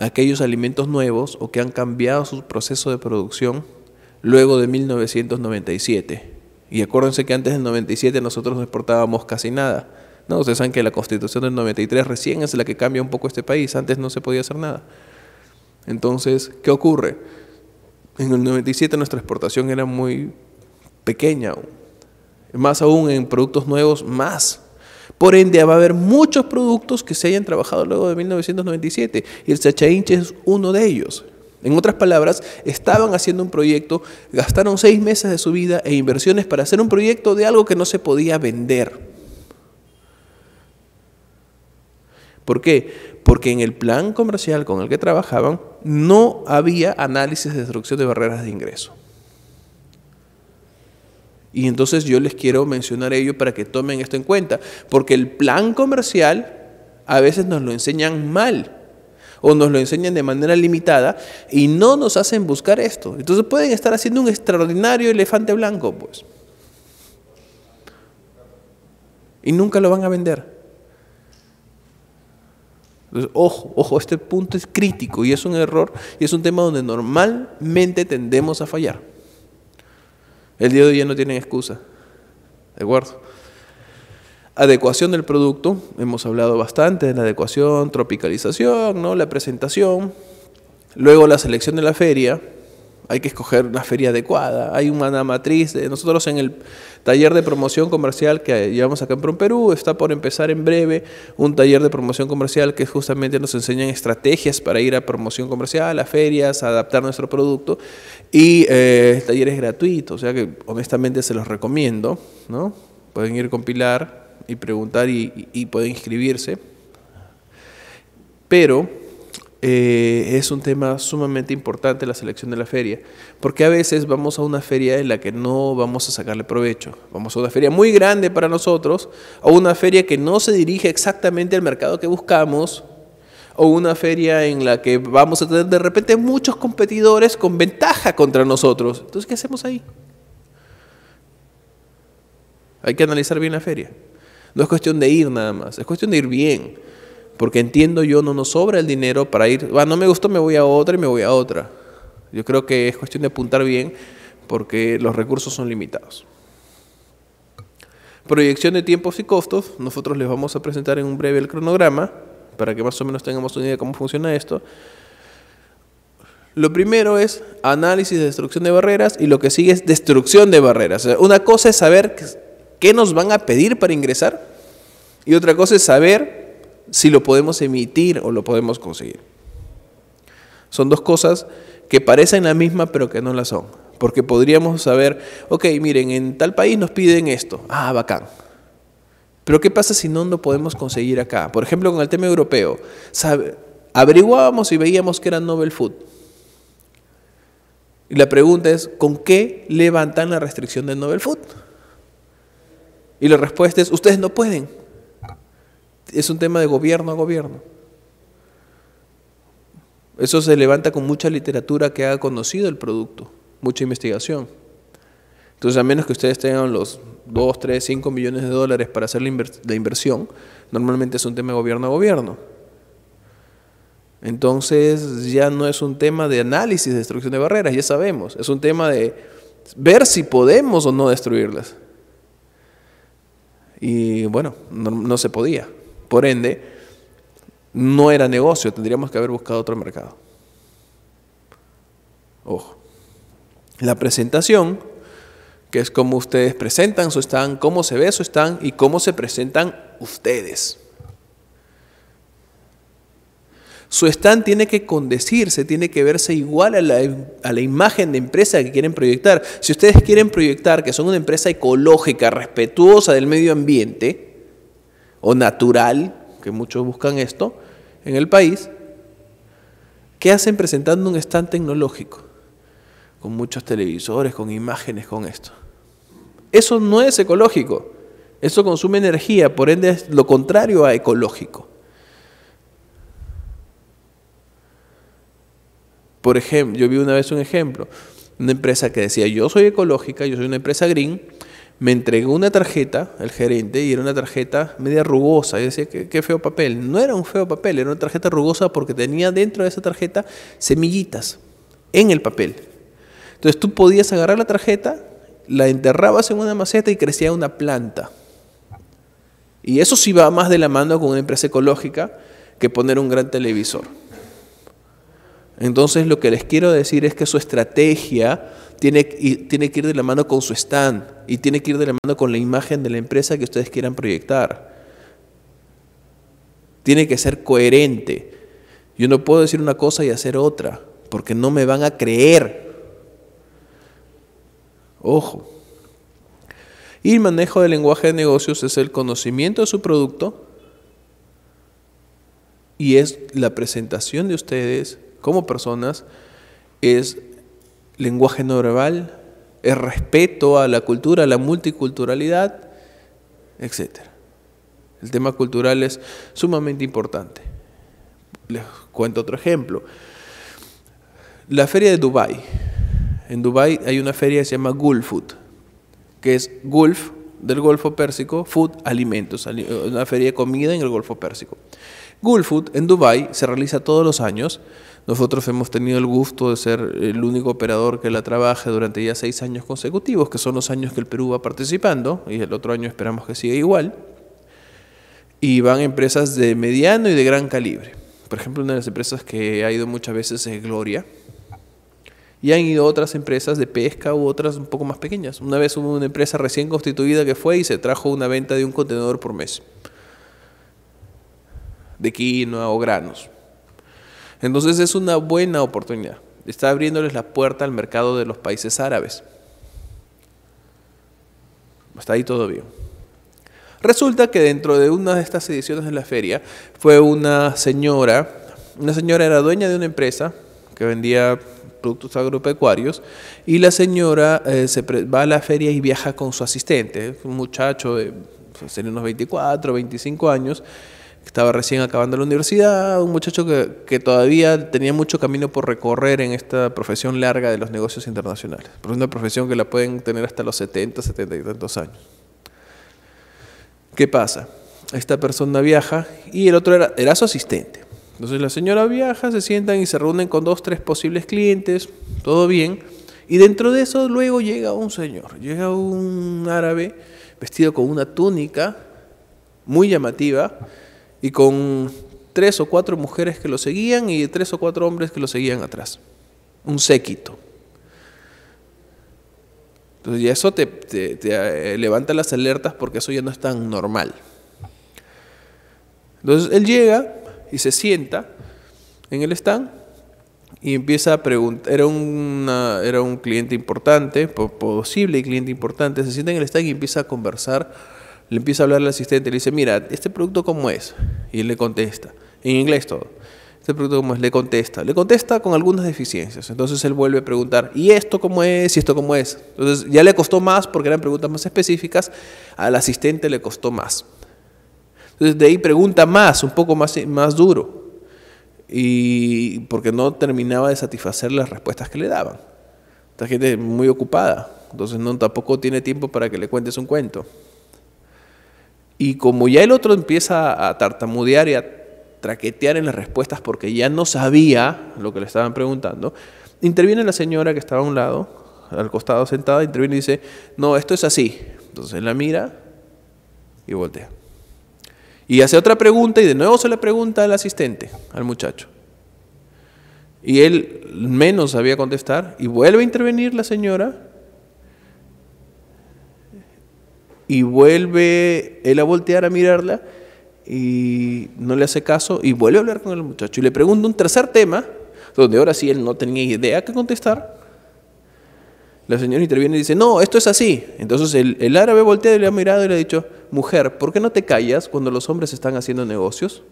aquellos alimentos nuevos o que han cambiado su proceso de producción luego de 1997. Y acuérdense que antes del 97 nosotros no exportábamos casi nada. No, ustedes saben que la constitución del 93 recién es la que cambia un poco este país. Antes no se podía hacer nada. Entonces, ¿qué ocurre? En el 97 nuestra exportación era muy pequeña. Más aún en productos nuevos, más por ende, va a haber muchos productos que se hayan trabajado luego de 1997 y el Sachainche es uno de ellos. En otras palabras, estaban haciendo un proyecto, gastaron seis meses de su vida e inversiones para hacer un proyecto de algo que no se podía vender. ¿Por qué? Porque en el plan comercial con el que trabajaban no había análisis de destrucción de barreras de ingreso. Y entonces yo les quiero mencionar ello para que tomen esto en cuenta, porque el plan comercial a veces nos lo enseñan mal o nos lo enseñan de manera limitada y no nos hacen buscar esto. Entonces pueden estar haciendo un extraordinario elefante blanco, pues. Y nunca lo van a vender. Entonces, ojo, ojo, este punto es crítico y es un error y es un tema donde normalmente tendemos a fallar. El día de hoy no tienen excusa. ¿De acuerdo? Adecuación del producto, hemos hablado bastante de la adecuación, tropicalización, ¿no? la presentación, luego la selección de la feria, hay que escoger una feria adecuada. Hay una matriz. Nosotros en el taller de promoción comercial que llevamos acá en Perú, está por empezar en breve un taller de promoción comercial que justamente nos enseñan estrategias para ir a promoción comercial, a ferias, a adaptar nuestro producto. Y eh, el taller es gratuito, o sea que honestamente se los recomiendo. ¿no? Pueden ir con Pilar y preguntar y pueden inscribirse. Pero eh, es un tema sumamente importante la selección de la feria, porque a veces vamos a una feria en la que no vamos a sacarle provecho, vamos a una feria muy grande para nosotros, o una feria que no se dirige exactamente al mercado que buscamos, o una feria en la que vamos a tener de repente muchos competidores con ventaja contra nosotros. Entonces, ¿qué hacemos ahí? Hay que analizar bien la feria. No es cuestión de ir nada más, es cuestión de ir bien. Porque entiendo yo, no nos sobra el dinero para ir, ah, no me gustó, me voy a otra y me voy a otra. Yo creo que es cuestión de apuntar bien porque los recursos son limitados. Proyección de tiempos y costos. Nosotros les vamos a presentar en un breve el cronograma para que más o menos tengamos una idea de cómo funciona esto. Lo primero es análisis de destrucción de barreras y lo que sigue es destrucción de barreras. una cosa es saber qué nos van a pedir para ingresar y otra cosa es saber si lo podemos emitir o lo podemos conseguir. Son dos cosas que parecen la misma pero que no la son. Porque podríamos saber, ok, miren, en tal país nos piden esto. Ah, bacán. Pero ¿qué pasa si no lo podemos conseguir acá? Por ejemplo, con el tema europeo. ¿sabe? Averiguábamos y veíamos que era Nobel Food. Y la pregunta es, ¿con qué levantan la restricción de Nobel Food? Y la respuesta es, ustedes no pueden es un tema de gobierno a gobierno. Eso se levanta con mucha literatura que ha conocido el producto, mucha investigación. Entonces, a menos que ustedes tengan los 2, 3, 5 millones de dólares para hacer la, inversión, normalmente es un tema de gobierno a gobierno. Entonces, ya no es un tema de análisis de destrucción de barreras, ya sabemos. Es un tema de ver si podemos o no destruirlas. Y bueno, no se podía. Por ende, no era negocio, tendríamos que haber buscado otro mercado. Ojo. La presentación, que es cómo ustedes presentan su stand, cómo se ve su stand y cómo se presentan ustedes. Su stand tiene que condecirse, tiene que verse igual a la, a la, imagen de empresa que quieren proyectar. Si ustedes quieren proyectar que son una empresa ecológica, respetuosa del medio ambiente, o natural, que muchos buscan esto, en el país, ¿qué hacen presentando un stand tecnológico? Con muchos televisores, con imágenes, con esto. Eso no es ecológico. Eso consume energía, por ende es lo contrario a ecológico. Por ejemplo, yo vi una vez un ejemplo, una empresa que decía, yo soy ecológica, yo soy una empresa green, me entregó una tarjeta, el gerente, y era una tarjeta media rugosa. Yo decía, qué feo papel. No era un feo papel, era una tarjeta rugosa porque tenía dentro de esa tarjeta semillitas en el papel. Entonces tú podías agarrar la tarjeta, la enterrabas en una maceta y crecía una planta. Y eso sí va más de la mano con una empresa ecológica que poner un gran televisor. Entonces lo que les quiero decir es que su estrategia tiene, tiene que ir de la mano con su stand y tiene que ir de la mano con la imagen de la empresa que ustedes quieran proyectar. Tiene que ser coherente. Yo no puedo decir una cosa y hacer otra, porque no me van a creer. Ojo. Y el manejo del lenguaje de negocios es el conocimiento de su producto y es la presentación de ustedes como personas es lenguaje no verbal, es respeto a la cultura, a la multiculturalidad, etc. El tema cultural es sumamente importante. Les cuento otro ejemplo. La feria de Dubai. En Dubai hay una feria que se llama Gulf Food, que es Gulf del Golfo Pérsico, Food Alimentos, una feria de comida en el Golfo Pérsico. Gulf Food en Dubai se realiza todos los años nosotros hemos tenido el gusto de ser el único operador que la trabaje durante ya seis años consecutivos, que son los años que el Perú va participando, y el otro año esperamos que siga igual. Y van empresas de mediano y de gran calibre. Por ejemplo, una de las empresas que ha ido muchas veces es Gloria. Y han ido otras empresas de pesca u otras un poco más pequeñas. Una vez hubo una empresa recién constituida que fue y se trajo una venta de un contenedor por mes. De quinoa o granos. Entonces es una buena oportunidad. Está abriéndoles la puerta al mercado de los países árabes. Está ahí todo bien. Resulta que dentro de una de estas ediciones de la feria fue una señora, una señora era dueña de una empresa que vendía productos agropecuarios y la señora eh, se va a la feria y viaja con su asistente, un muchacho de ser pues, unos 24, 25 años, estaba recién acabando la universidad, un muchacho que, que, todavía tenía mucho camino por recorrer en esta profesión larga de los negocios internacionales. Pero una profesión que la pueden tener hasta los 70, 70 y tantos años. ¿Qué pasa? Esta persona viaja y el otro era, era su asistente. Entonces la señora viaja, se sientan y se reúnen con dos, tres posibles clientes, todo bien. Y dentro de eso luego llega un señor, llega un árabe vestido con una túnica muy llamativa y con tres o cuatro mujeres que lo seguían y tres o cuatro hombres que lo seguían atrás. Un séquito. Entonces ya eso te, eh, levanta las alertas porque eso ya no es tan normal. Entonces él llega y se sienta en el stand y empieza a preguntar, era, era un cliente importante, posible cliente importante, se sienta en el stand y empieza a conversar le empieza a hablar al asistente, le dice, mira, ¿este producto cómo es? Y él le contesta, en inglés todo. Este producto cómo es, le contesta. Le contesta con algunas deficiencias. Entonces él vuelve a preguntar, ¿y esto cómo es? ¿Y esto cómo es? Entonces ya le costó más porque eran preguntas más específicas, al asistente le costó más. Entonces de ahí pregunta más, un poco más, más duro, y porque no terminaba de satisfacer las respuestas que le daban. Esta gente es muy ocupada, entonces no tampoco tiene tiempo para que le cuentes un cuento. Y como ya el otro empieza a tartamudear y a traquetear en las respuestas porque ya no sabía lo que le estaban preguntando, interviene la señora que estaba a un lado, al costado sentada, interviene y dice, no, esto es así. Entonces la mira y voltea. Y hace otra pregunta y de nuevo se le pregunta al asistente, al muchacho. Y él menos sabía contestar y vuelve a intervenir la señora y vuelve él a voltear a mirarla y no le hace caso y vuelve a hablar con el muchacho y le pregunta un tercer tema, donde ahora sí él no tenía idea que contestar. La señora interviene y dice, no, esto es así. Entonces el, árabe voltea y le ha mirado y le ha dicho, mujer, ¿por qué no te callas cuando los hombres están haciendo negocios?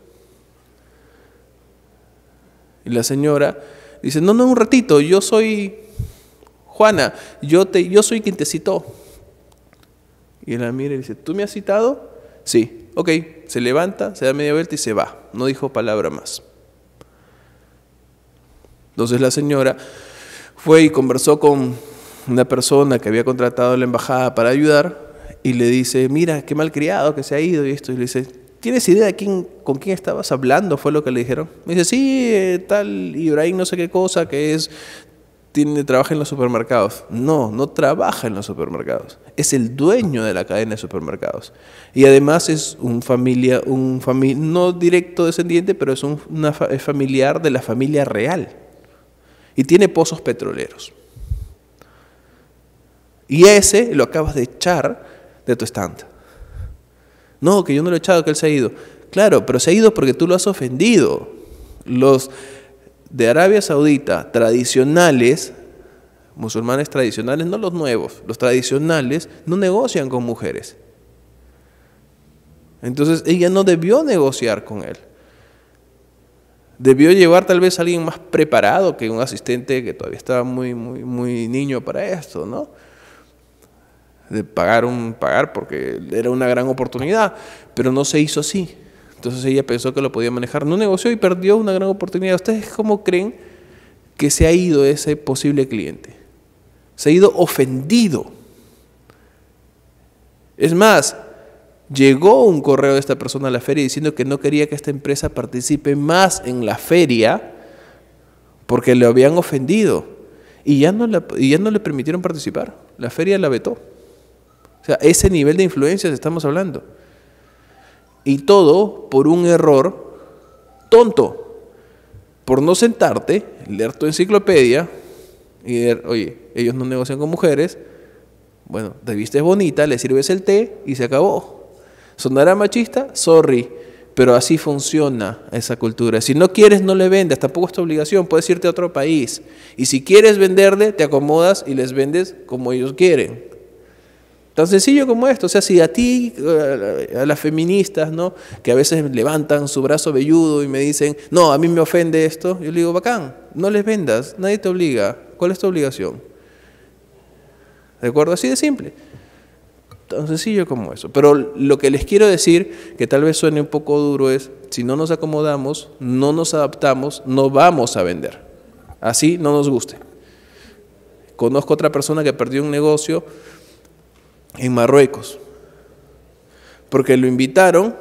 Y la señora dice, no, no, un ratito, yo soy Juana, yo, te, yo soy quien te citó. Y él la mira y dice, ¿tú me has citado? Sí, ok, se levanta, se da media vuelta y se va. No dijo palabra más. Entonces la señora fue y conversó con una persona que había contratado la embajada para ayudar y le dice, mira, qué mal criado que se ha ido y esto. Y le dice, ¿tienes idea de quién, con quién estabas hablando? Fue lo que le dijeron. Me dice, sí, eh, tal Ibrahim no sé qué cosa, que es tiene, trabaja en los supermercados. No, no trabaja en los supermercados. Es el dueño de la cadena de supermercados. Y además es un familia, un fami no directo descendiente, pero es un es familiar de la familia real. Y tiene pozos petroleros. Y ese lo acabas de echar de tu estante. No, que yo no lo he echado, que él se ha ido. Claro, pero se ha ido porque tú lo has ofendido. Los de Arabia Saudita tradicionales, musulmanes tradicionales, no los nuevos, los tradicionales, no negocian con mujeres. Entonces ella no debió negociar con él. Debió llevar tal vez a alguien más preparado que un asistente que todavía estaba muy, muy, muy niño para esto, ¿no? De pagar un pagar porque era una gran oportunidad, pero no se hizo así. Entonces ella pensó que lo podía manejar, no negoció y perdió una gran oportunidad. ¿Ustedes cómo creen que se ha ido ese posible cliente? Se ha ido ofendido. Es más, llegó un correo de esta persona a la feria diciendo que no quería que esta empresa participe más en la feria porque le habían ofendido y ya no, ya no le permitieron participar. La feria la vetó. O sea, ese nivel de influencias estamos hablando. Y todo por un error tonto. Por no sentarte, leer tu enciclopedia y leer, oye, ellos no negocian con mujeres. Bueno, te viste bonita, le sirves el té y se acabó. ¿Sonará machista? Sorry. Pero así funciona esa cultura. Si no quieres, no le vendes, Tampoco es tu obligación. Puedes irte a otro país. Y si quieres venderle, te acomodas y les vendes como ellos quieren. Tan sencillo como esto, o sea, si a ti, eh, a las feministas, ¿no? Que a veces levantan su brazo velludo y me dicen, no, a mí me ofende esto, yo le digo, bacán, no les vendas, nadie te obliga, ¿cuál es tu obligación? ¿De acuerdo? Así de simple. Tan sencillo como eso. Pero lo que les quiero decir, que tal vez suene un poco duro, es, si no nos acomodamos, no nos adaptamos, no vamos a vender. Así no nos guste. Conozco otra persona que perdió un negocio en Marruecos, porque lo invitaron,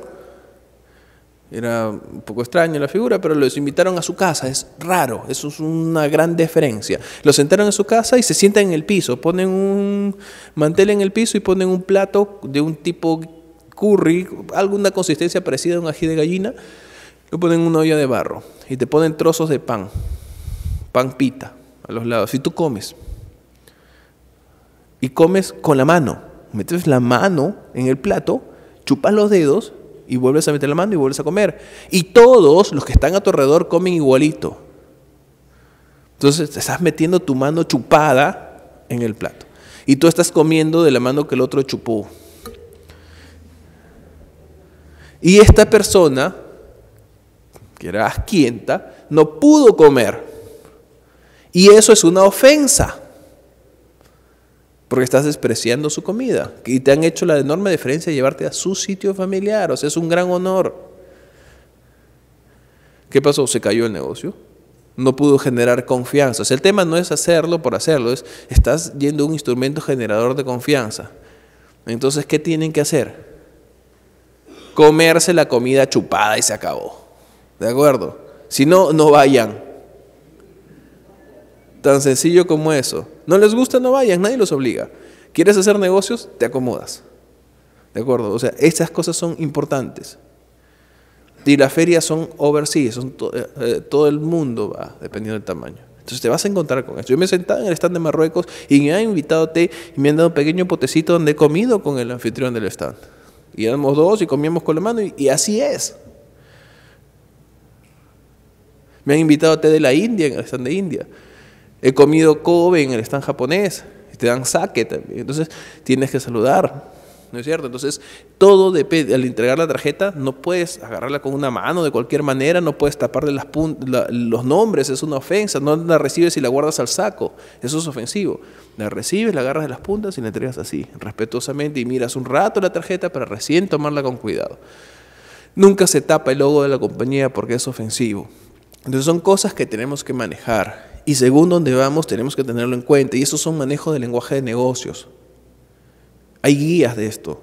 era un poco extraño la figura, pero los invitaron a su casa, es raro, eso es una gran diferencia Los sentaron en su casa y se sientan en el piso, ponen un mantel en el piso y ponen un plato de un tipo curry, alguna consistencia parecida a un ají de gallina, lo ponen en una olla de barro y te ponen trozos de pan, pan pita a los lados, y tú comes. Y comes con la mano metes la mano en el plato, chupas los dedos y vuelves a meter la mano y vuelves a comer. Y todos los que están a tu alrededor comen igualito. Entonces te estás metiendo tu mano chupada en el plato. Y tú estás comiendo de la mano que el otro chupó. Y esta persona, que era asquienta, no pudo comer. Y eso es una ofensa porque estás despreciando su comida y te han hecho la enorme diferencia de llevarte a su sitio familiar, o sea, es un gran honor. ¿Qué pasó? Se cayó el negocio. No pudo generar confianza. O sea, el tema no es hacerlo por hacerlo, es estás yendo un instrumento generador de confianza. Entonces, ¿qué tienen que hacer? Comerse la comida chupada y se acabó. ¿De acuerdo? Si no, no vayan. Tan sencillo como eso. No les gusta, no vayan, nadie los obliga. ¿Quieres hacer negocios? Te acomodas. ¿De acuerdo? O sea, estas cosas son importantes. Y las ferias son overseas, son eh, eh, todo el mundo va, dependiendo del tamaño. Entonces te vas a encontrar con esto. Yo me he sentado en el stand de Marruecos y me han invitado a té y me han dado un pequeño potecito donde he comido con el anfitrión del stand. Y éramos dos y comíamos con la mano y, así es. Me han invitado a té de la India en el stand de India. He comido Kobe en el stand japonés, te dan sake también. Entonces tienes que saludar, ¿no es cierto? Entonces todo depende, al entregar la tarjeta no puedes agarrarla con una mano de cualquier manera, no puedes taparle las los nombres, es una ofensa, no la recibes y la guardas al saco, eso es ofensivo. La recibes, la agarras de las puntas y la entregas así, respetuosamente y miras un rato la tarjeta para recién tomarla con cuidado. Nunca se tapa el logo de la compañía porque es ofensivo. Entonces son cosas que tenemos que manejar y según donde vamos, tenemos que tenerlo en cuenta. Y eso son manejo de lenguaje de negocios. Hay guías de esto.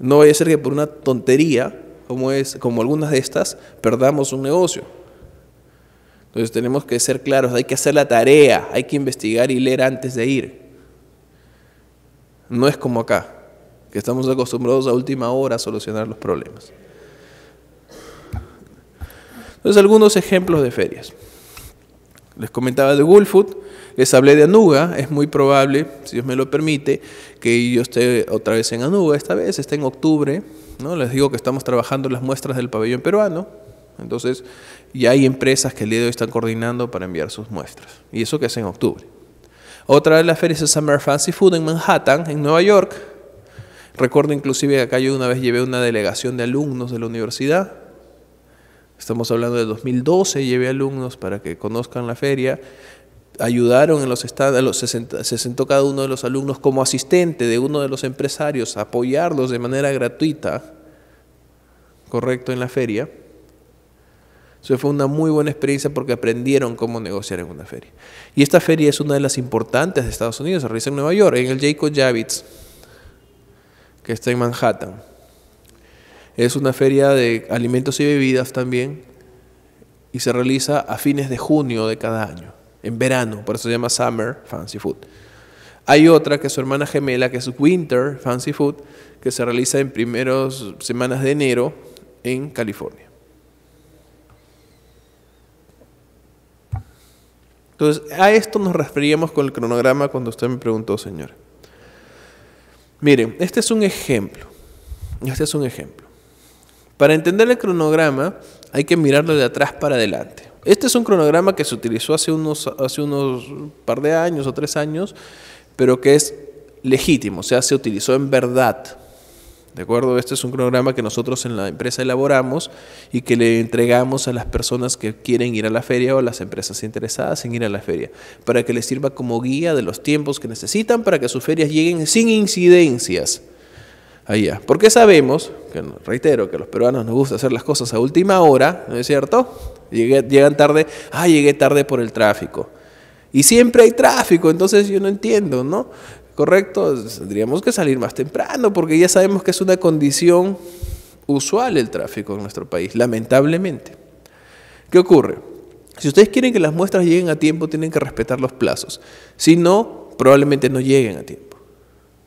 No vaya a ser que por una tontería, como, es, como algunas de estas, perdamos un negocio. Entonces tenemos que ser claros, hay que hacer la tarea, hay que investigar y leer antes de ir. No es como acá, que estamos acostumbrados a última hora a solucionar los problemas. Entonces, algunos ejemplos de ferias. Les comentaba de Food, les hablé de Anuga, es muy probable, si Dios me lo permite, que yo esté otra vez en Anuga, esta vez está en octubre, ¿no? Les digo que estamos trabajando las muestras del pabellón peruano, entonces ya hay empresas que el día de hoy están coordinando para enviar sus muestras, y eso que es en octubre. Otra de las ferias es Summer Fancy Food en Manhattan, en Nueva York. Recuerdo inclusive que acá yo una vez llevé una delegación de alumnos de la universidad Estamos hablando de 2012, llevé alumnos para que conozcan la feria. Ayudaron en los Estados, se, sentó, cada uno de los alumnos como asistente de uno de los empresarios a apoyarlos de manera gratuita, correcto, en la feria. Eso fue una muy buena experiencia porque aprendieron cómo negociar en una feria. Y esta feria es una de las importantes de Estados Unidos, se realiza en Nueva York, en el Jacob Javits, que está en Manhattan. Es una feria de alimentos y bebidas también y se realiza a fines de junio de cada año, en verano, por eso se llama Summer Fancy Food. Hay otra que es su hermana gemela, que es Winter Fancy Food, que se realiza en primeros semanas de enero en California. Entonces, a esto nos referíamos con el cronograma cuando usted me preguntó, señor. Miren, este es un ejemplo. Este es un ejemplo. Para entender el cronograma hay que mirarlo de atrás para adelante. Este es un cronograma que se utilizó hace unos, hace unos par de años o tres años, pero que es legítimo, o sea, se utilizó en verdad. ¿De acuerdo? Este es un cronograma que nosotros en la empresa elaboramos y que le entregamos a las personas que quieren ir a la feria o a las empresas interesadas en ir a la feria, para que les sirva como guía de los tiempos que necesitan para que sus ferias lleguen sin incidencias allá. Porque sabemos, que reitero, que los peruanos nos gusta hacer las cosas a última hora, ¿no es cierto? llegan tarde, ah, llegué tarde por el tráfico. Y siempre hay tráfico, entonces yo no entiendo, ¿no? Correcto, tendríamos que salir más temprano porque ya sabemos que es una condición usual el tráfico en nuestro país, lamentablemente. ¿Qué ocurre? Si ustedes quieren que las muestras lleguen a tiempo, tienen que respetar los plazos. Si no, probablemente no lleguen a tiempo.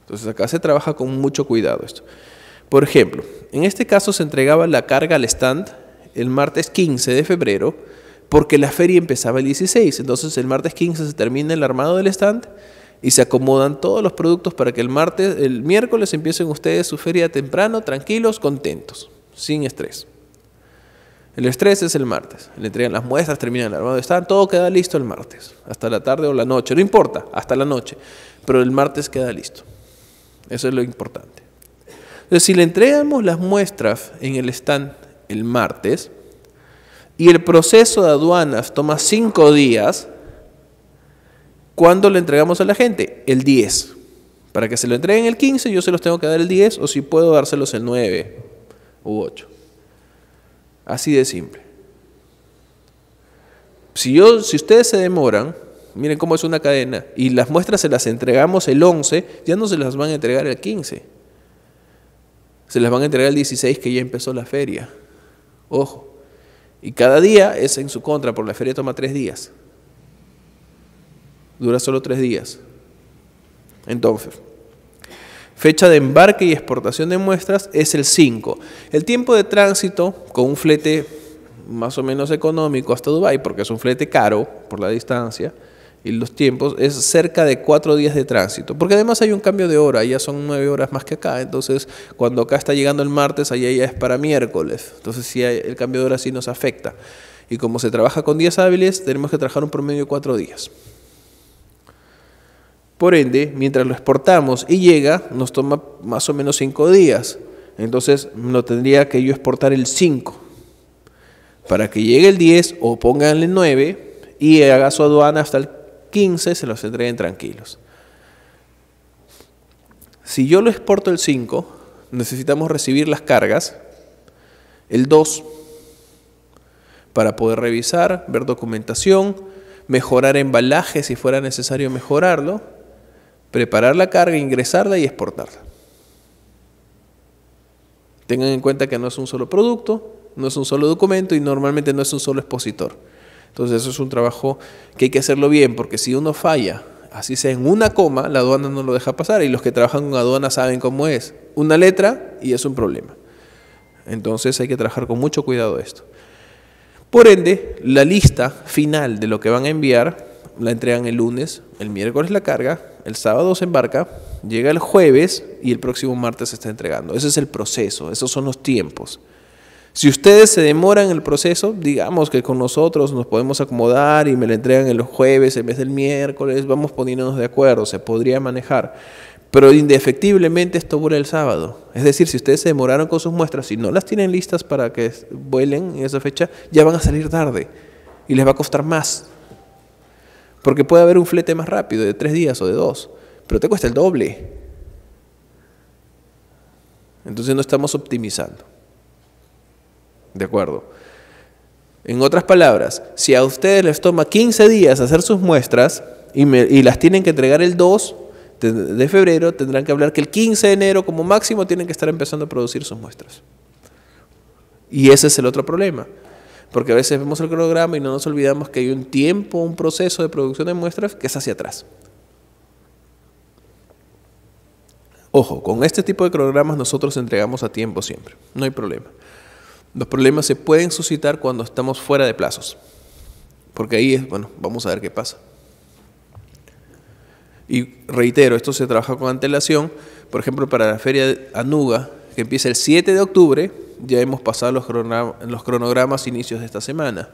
Entonces acá se trabaja con mucho cuidado esto. Por ejemplo, en este caso se entregaba la carga al stand el martes 15 de febrero porque la feria empezaba el 16. Entonces el martes 15 se termina el armado del stand y se acomodan todos los productos para que el martes, el miércoles empiecen ustedes su feria temprano, tranquilos, contentos, sin estrés. El estrés es el martes. Le entregan las muestras, terminan el armado, del stand, todo queda listo el martes, hasta la tarde o la noche, no importa, hasta la noche, pero el martes queda listo. Eso es lo importante. Entonces, si le entregamos las muestras en el stand el martes y el proceso de aduanas toma cinco días, ¿cuándo le entregamos a la gente? El 10. Para que se lo entreguen el 15, yo se los tengo que dar el 10 o si puedo dárselos el 9 u 8. Así de simple. Si, yo, si ustedes se demoran, Miren cómo es una cadena. Y las muestras se las entregamos el 11, ya no se las van a entregar el 15. Se las van a entregar el 16 que ya empezó la feria. Ojo. Y cada día es en su contra, porque la feria toma tres días. Dura solo tres días. Entonces, fecha de embarque y exportación de muestras es el 5. El tiempo de tránsito con un flete más o menos económico hasta Dubái, porque es un flete caro por la distancia, y los tiempos, es cerca de cuatro días de tránsito. Porque además hay un cambio de hora, ya son nueve horas más que acá. Entonces, cuando acá está llegando el martes, allá ya es para miércoles. Entonces, sí, el cambio de hora sí nos afecta. Y como se trabaja con días hábiles, tenemos que trabajar un promedio de cuatro días. Por ende, mientras lo exportamos y llega, nos toma más o menos cinco días. Entonces, no tendría que yo exportar el 5 para que llegue el 10 o pónganle 9 y haga su aduana hasta el 15 se los entreguen tranquilos. Si yo lo exporto el 5, necesitamos recibir las cargas el 2 para poder revisar, ver documentación, mejorar embalaje si fuera necesario mejorarlo, preparar la carga, ingresarla y exportarla. Tengan en cuenta que no es un solo producto, no es un solo documento y normalmente no es un solo expositor. Entonces eso es un trabajo que hay que hacerlo bien, porque si uno falla, así sea en una coma, la aduana no lo deja pasar y los que trabajan con aduana saben cómo es. Una letra y es un problema. Entonces hay que trabajar con mucho cuidado esto. Por ende, la lista final de lo que van a enviar la entregan el lunes, el miércoles la carga, el sábado se embarca, llega el jueves y el próximo martes se está entregando. Ese es el proceso, esos son los tiempos. Si ustedes se demoran en el proceso, digamos que con nosotros nos podemos acomodar y me la entregan el jueves en vez del miércoles, vamos poniéndonos de acuerdo, se podría manejar. Pero indefectiblemente esto vuela el sábado. Es decir, si ustedes se demoraron con sus muestras y no las tienen listas para que vuelen en esa fecha, ya van a salir tarde y les va a costar más. Porque puede haber un flete más rápido, de tres días o de dos, pero te cuesta el doble. Entonces no estamos optimizando. ¿De acuerdo? En otras palabras, si a ustedes les toma 15 días hacer sus muestras y, las tienen que entregar el 2 de, de febrero, tendrán que hablar que el 15 de enero como máximo tienen que estar empezando a producir sus muestras. Y ese es el otro problema. Porque a veces vemos el cronograma y no nos olvidamos que hay un tiempo, un proceso de producción de muestras que es hacia atrás. Ojo, con este tipo de cronogramas nosotros entregamos a tiempo siempre, no hay problema. Los problemas se pueden suscitar cuando estamos fuera de plazos, porque ahí es, bueno, vamos a ver qué pasa. Y reitero, esto se trabaja con antelación, por ejemplo, para la feria Anuga, que empieza el 7 de octubre, ya hemos pasado los, los cronogramas inicios de esta semana,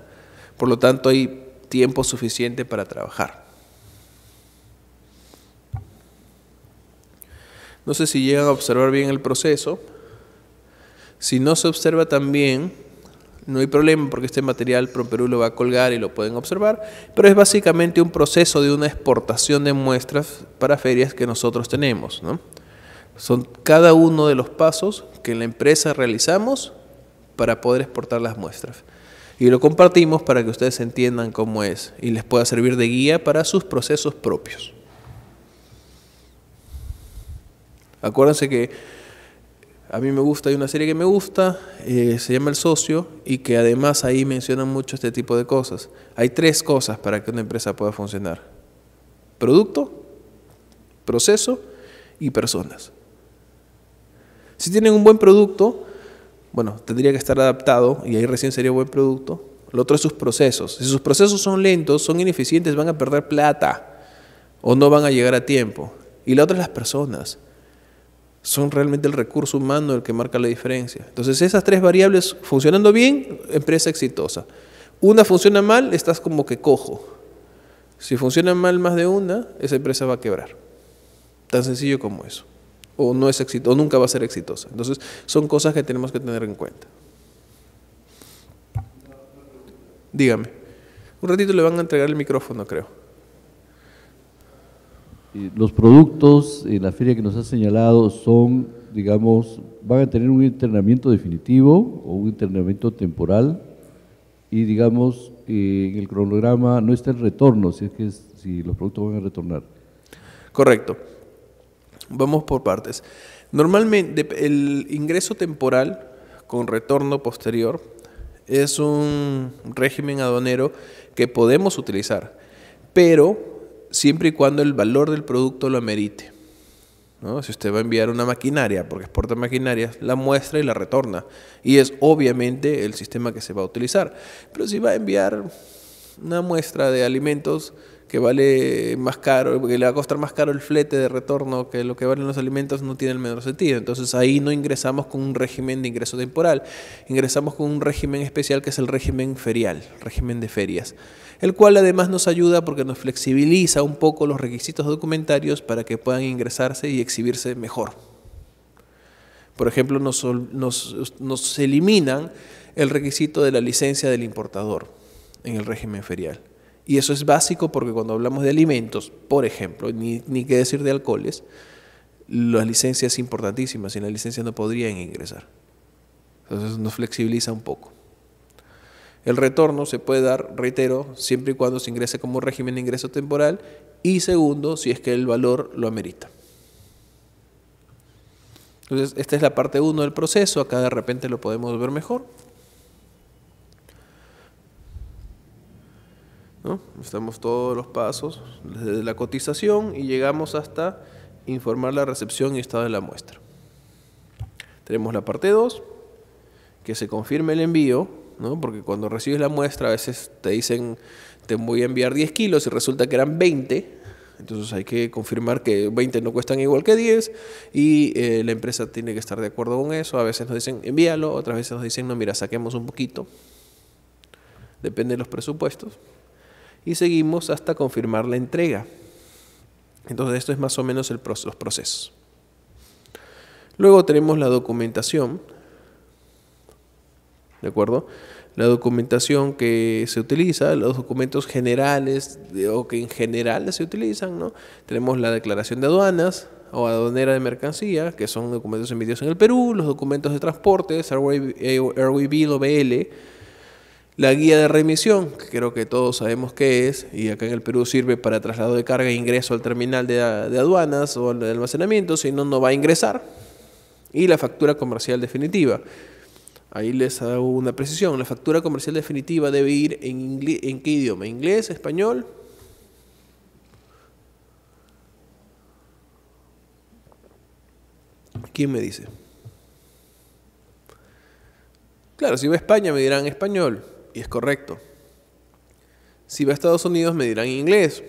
por lo tanto hay tiempo suficiente para trabajar. No sé si llegan a observar bien el proceso. Si no se observa también, no hay problema porque este material ProPerú lo va a colgar y lo pueden observar, pero es básicamente un proceso de una exportación de muestras para ferias que nosotros tenemos. Son cada uno de los pasos que en la empresa realizamos para poder exportar las muestras. Y lo compartimos para que ustedes entiendan cómo es y les pueda servir de guía para sus procesos propios. Acuérdense que a mí me gusta, hay una serie que me gusta, eh, se llama El Socio, y que además ahí mencionan mucho este tipo de cosas. Hay tres cosas para que una empresa pueda funcionar. Producto, proceso y personas. Si tienen un buen producto, bueno, tendría que estar adaptado, y ahí recién sería un buen producto. Lo otro es sus procesos. Si sus procesos son lentos, son ineficientes, van a perder plata o no van a llegar a tiempo. Y la otra es las personas son realmente el recurso humano el que marca la diferencia. Entonces esas tres variables funcionando bien, empresa exitosa. Una funciona mal, estás como que cojo. Si funciona mal más de una, esa empresa va a quebrar. Tan sencillo como eso. O no es o nunca va a ser exitosa. Entonces son cosas que tenemos que tener en cuenta. Dígame. Un ratito le van a entregar el micrófono, creo los productos en eh, la feria que nos ha señalado son, digamos, van a tener un internamiento definitivo o un internamiento temporal y, digamos, en el cronograma no está el retorno, si es que si los productos van a retornar. Correcto. Vamos por partes. Normalmente el ingreso temporal con retorno posterior es un régimen aduanero que podemos utilizar, pero siempre y cuando el valor del producto lo amerite. ¿no? Si usted va a enviar una maquinaria, porque exporta maquinaria, la muestra y la retorna. Y es obviamente el sistema que se va a utilizar. Pero si va a enviar una muestra de alimentos, que vale más caro, que le va a costar más caro el flete de retorno que lo que valen los alimentos, no tiene el menor sentido. Entonces ahí no ingresamos con un régimen de ingreso temporal, ingresamos con un régimen especial que es el régimen ferial, régimen de ferias, el cual además nos ayuda porque nos flexibiliza un poco los requisitos documentarios para que puedan ingresarse y exhibirse mejor. Por ejemplo, nos, nos eliminan el requisito de la licencia del importador en el régimen ferial y eso es básico porque cuando hablamos de alimentos, por ejemplo, ni, ni qué decir de alcoholes, las licencias son importantísimas. Sin la licencia no podrían ingresar. Entonces nos flexibiliza un poco. El retorno se puede dar, reitero, siempre y cuando se ingrese como régimen de ingreso temporal y segundo, si es que el valor lo amerita. Entonces, esta es la parte 1 del proceso, acá de repente lo podemos ver mejor. Estamos todos los pasos, desde la cotización y llegamos hasta informar la recepción y estado de la muestra. Tenemos la parte 2, que se confirme el envío, ¿no? porque cuando recibes la muestra a veces te dicen te voy a enviar 10 kilos y resulta que eran 20, entonces hay que confirmar que 20 no cuestan igual que 10 y eh, la empresa tiene que estar de acuerdo con eso. A veces nos dicen envíalo, otras veces nos dicen no, mira, saquemos un poquito. Depende de los presupuestos y seguimos hasta confirmar la entrega. Entonces esto es más o menos el, los procesos. Luego tenemos la documentación, ¿de acuerdo? La documentación que se utiliza, los documentos generales o que en general se utilizan, ¿no? Tenemos la declaración de aduanas o aduanera de mercancía, que son documentos emitidos en el Perú, los documentos de transporte, Airway Bill o BL, la guía de remisión, que creo que todos sabemos qué es, y acá en el Perú sirve para traslado de carga e ingreso al terminal de, aduanas o al almacenamiento, si no, no va a ingresar. Y la factura comercial definitiva. Ahí les hago una precisión. La factura comercial definitiva debe ir en, en qué idioma? ¿Inglés? ¿Español? ¿Quién me dice? Claro, si va a España me dirán español y es correcto. Si va a Estados Unidos me dirán en inglés.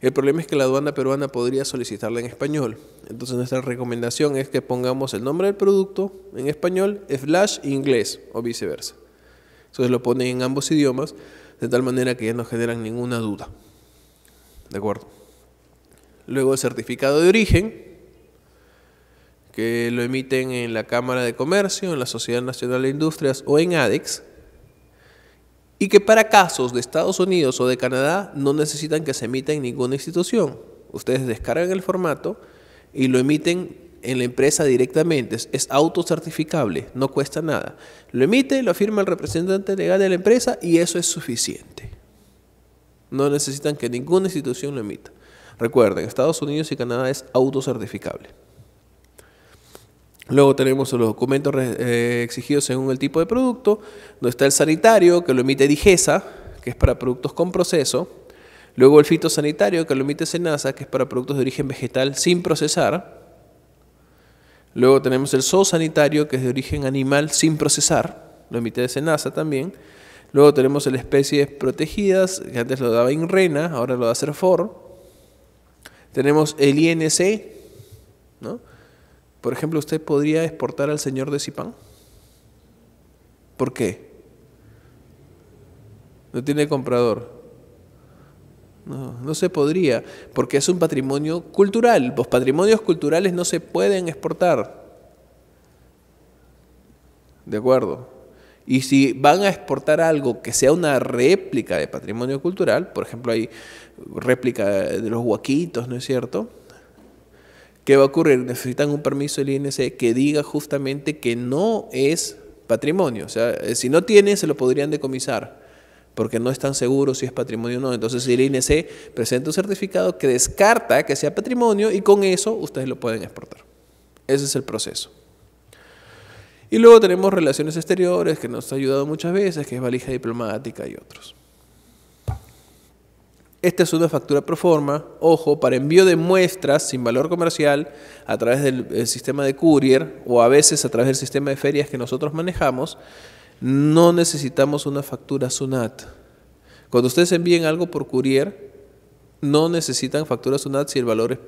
El problema es que la aduana peruana podría solicitarla en español. Entonces nuestra recomendación es que pongamos el nombre del producto en español, slash inglés o viceversa. Entonces lo ponen en ambos idiomas de tal manera que ya no generan ninguna duda. ¿De acuerdo? Luego el certificado de origen, que lo emiten en la Cámara de Comercio, en la Sociedad Nacional de Industrias o en ADEX, y que para casos de Estados Unidos o de Canadá no necesitan que se emita en ninguna institución. Ustedes descargan el formato y lo emiten en la empresa directamente. Es autocertificable, no cuesta nada. Lo emite, lo firma el representante legal de la empresa y eso es suficiente. No necesitan que ninguna institución lo emita. Recuerden, Estados Unidos y Canadá es autocertificable. Luego tenemos los documentos eh, exigidos según el tipo de producto, donde está el sanitario, que lo emite Digesa, que es para productos con proceso. Luego el fitosanitario, que lo emite Senasa, que es para productos de origen vegetal sin procesar. Luego tenemos el zoosanitario, que es de origen animal sin procesar, lo emite Senasa también. Luego tenemos el especies protegidas, que antes lo daba INRENA, ahora lo da CERFOR. Tenemos el INC, ¿no? Por ejemplo, usted podría exportar al señor de Zipán. ¿Por qué? No tiene comprador. No, no se podría, porque es un patrimonio cultural. Los patrimonios culturales no se pueden exportar. ¿De acuerdo? Y si van a exportar algo que sea una réplica de patrimonio cultural, por ejemplo, hay réplica de los huaquitos, ¿no es cierto? ¿Qué va a ocurrir? Necesitan un permiso del INC que diga justamente que no es patrimonio. O sea, eh, si no tiene, se lo podrían decomisar, porque no están seguros si es patrimonio o no. Entonces, el INC presenta un certificado que descarta que sea patrimonio y con eso ustedes lo pueden exportar. Ese es el proceso. Y luego tenemos relaciones exteriores, que nos ha ayudado muchas veces, que es valija diplomática y otros. Esta es una factura pro forma, ojo, para envío de muestras sin valor comercial a través del sistema de courier o a veces a través del sistema de ferias que nosotros manejamos, no necesitamos una factura SUNAT. Cuando ustedes envíen algo por courier, no necesitan factura SUNAT si el valor es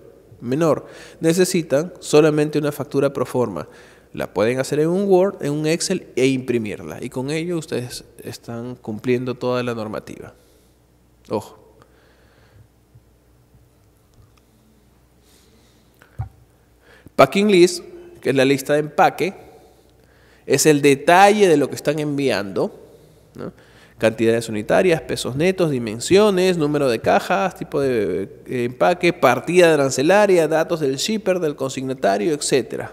menor. Necesitan solamente una factura pro forma. La pueden hacer en un Word, en un Excel e imprimirla. Y con ello ustedes están cumpliendo toda la normativa. Ojo. Packing list, que es la lista de empaque, es el detalle de lo que están enviando. Cantidades unitarias, pesos netos, dimensiones, número de cajas, tipo de eh, empaque, partida arancelaria, datos del shipper, del consignatario, etc.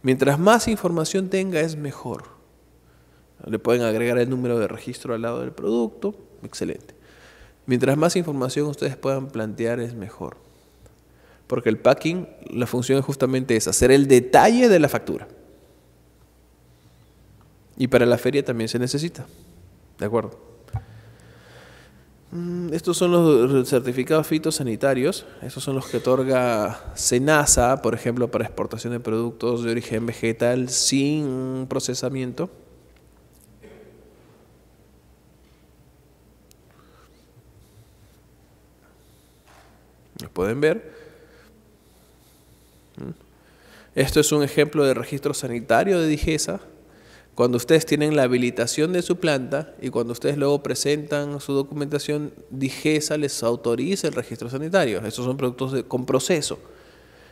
Mientras más información tenga es mejor. Le pueden agregar el número de registro al lado del producto. Excelente. Mientras más información ustedes puedan plantear es mejor porque el packing, la función es justamente es hacer el detalle de la factura. Y para la feria también se necesita. ¿De acuerdo? Mm, estos son los certificados fitosanitarios. Estos son los que otorga SENASA, por ejemplo, para exportación de productos de origen vegetal sin procesamiento. Los pueden ver. Esto es un ejemplo de registro sanitario de Digesa. Cuando ustedes tienen la habilitación de su planta y cuando ustedes luego presentan su documentación, Digesa les autoriza el registro sanitario. Estos son productos con proceso.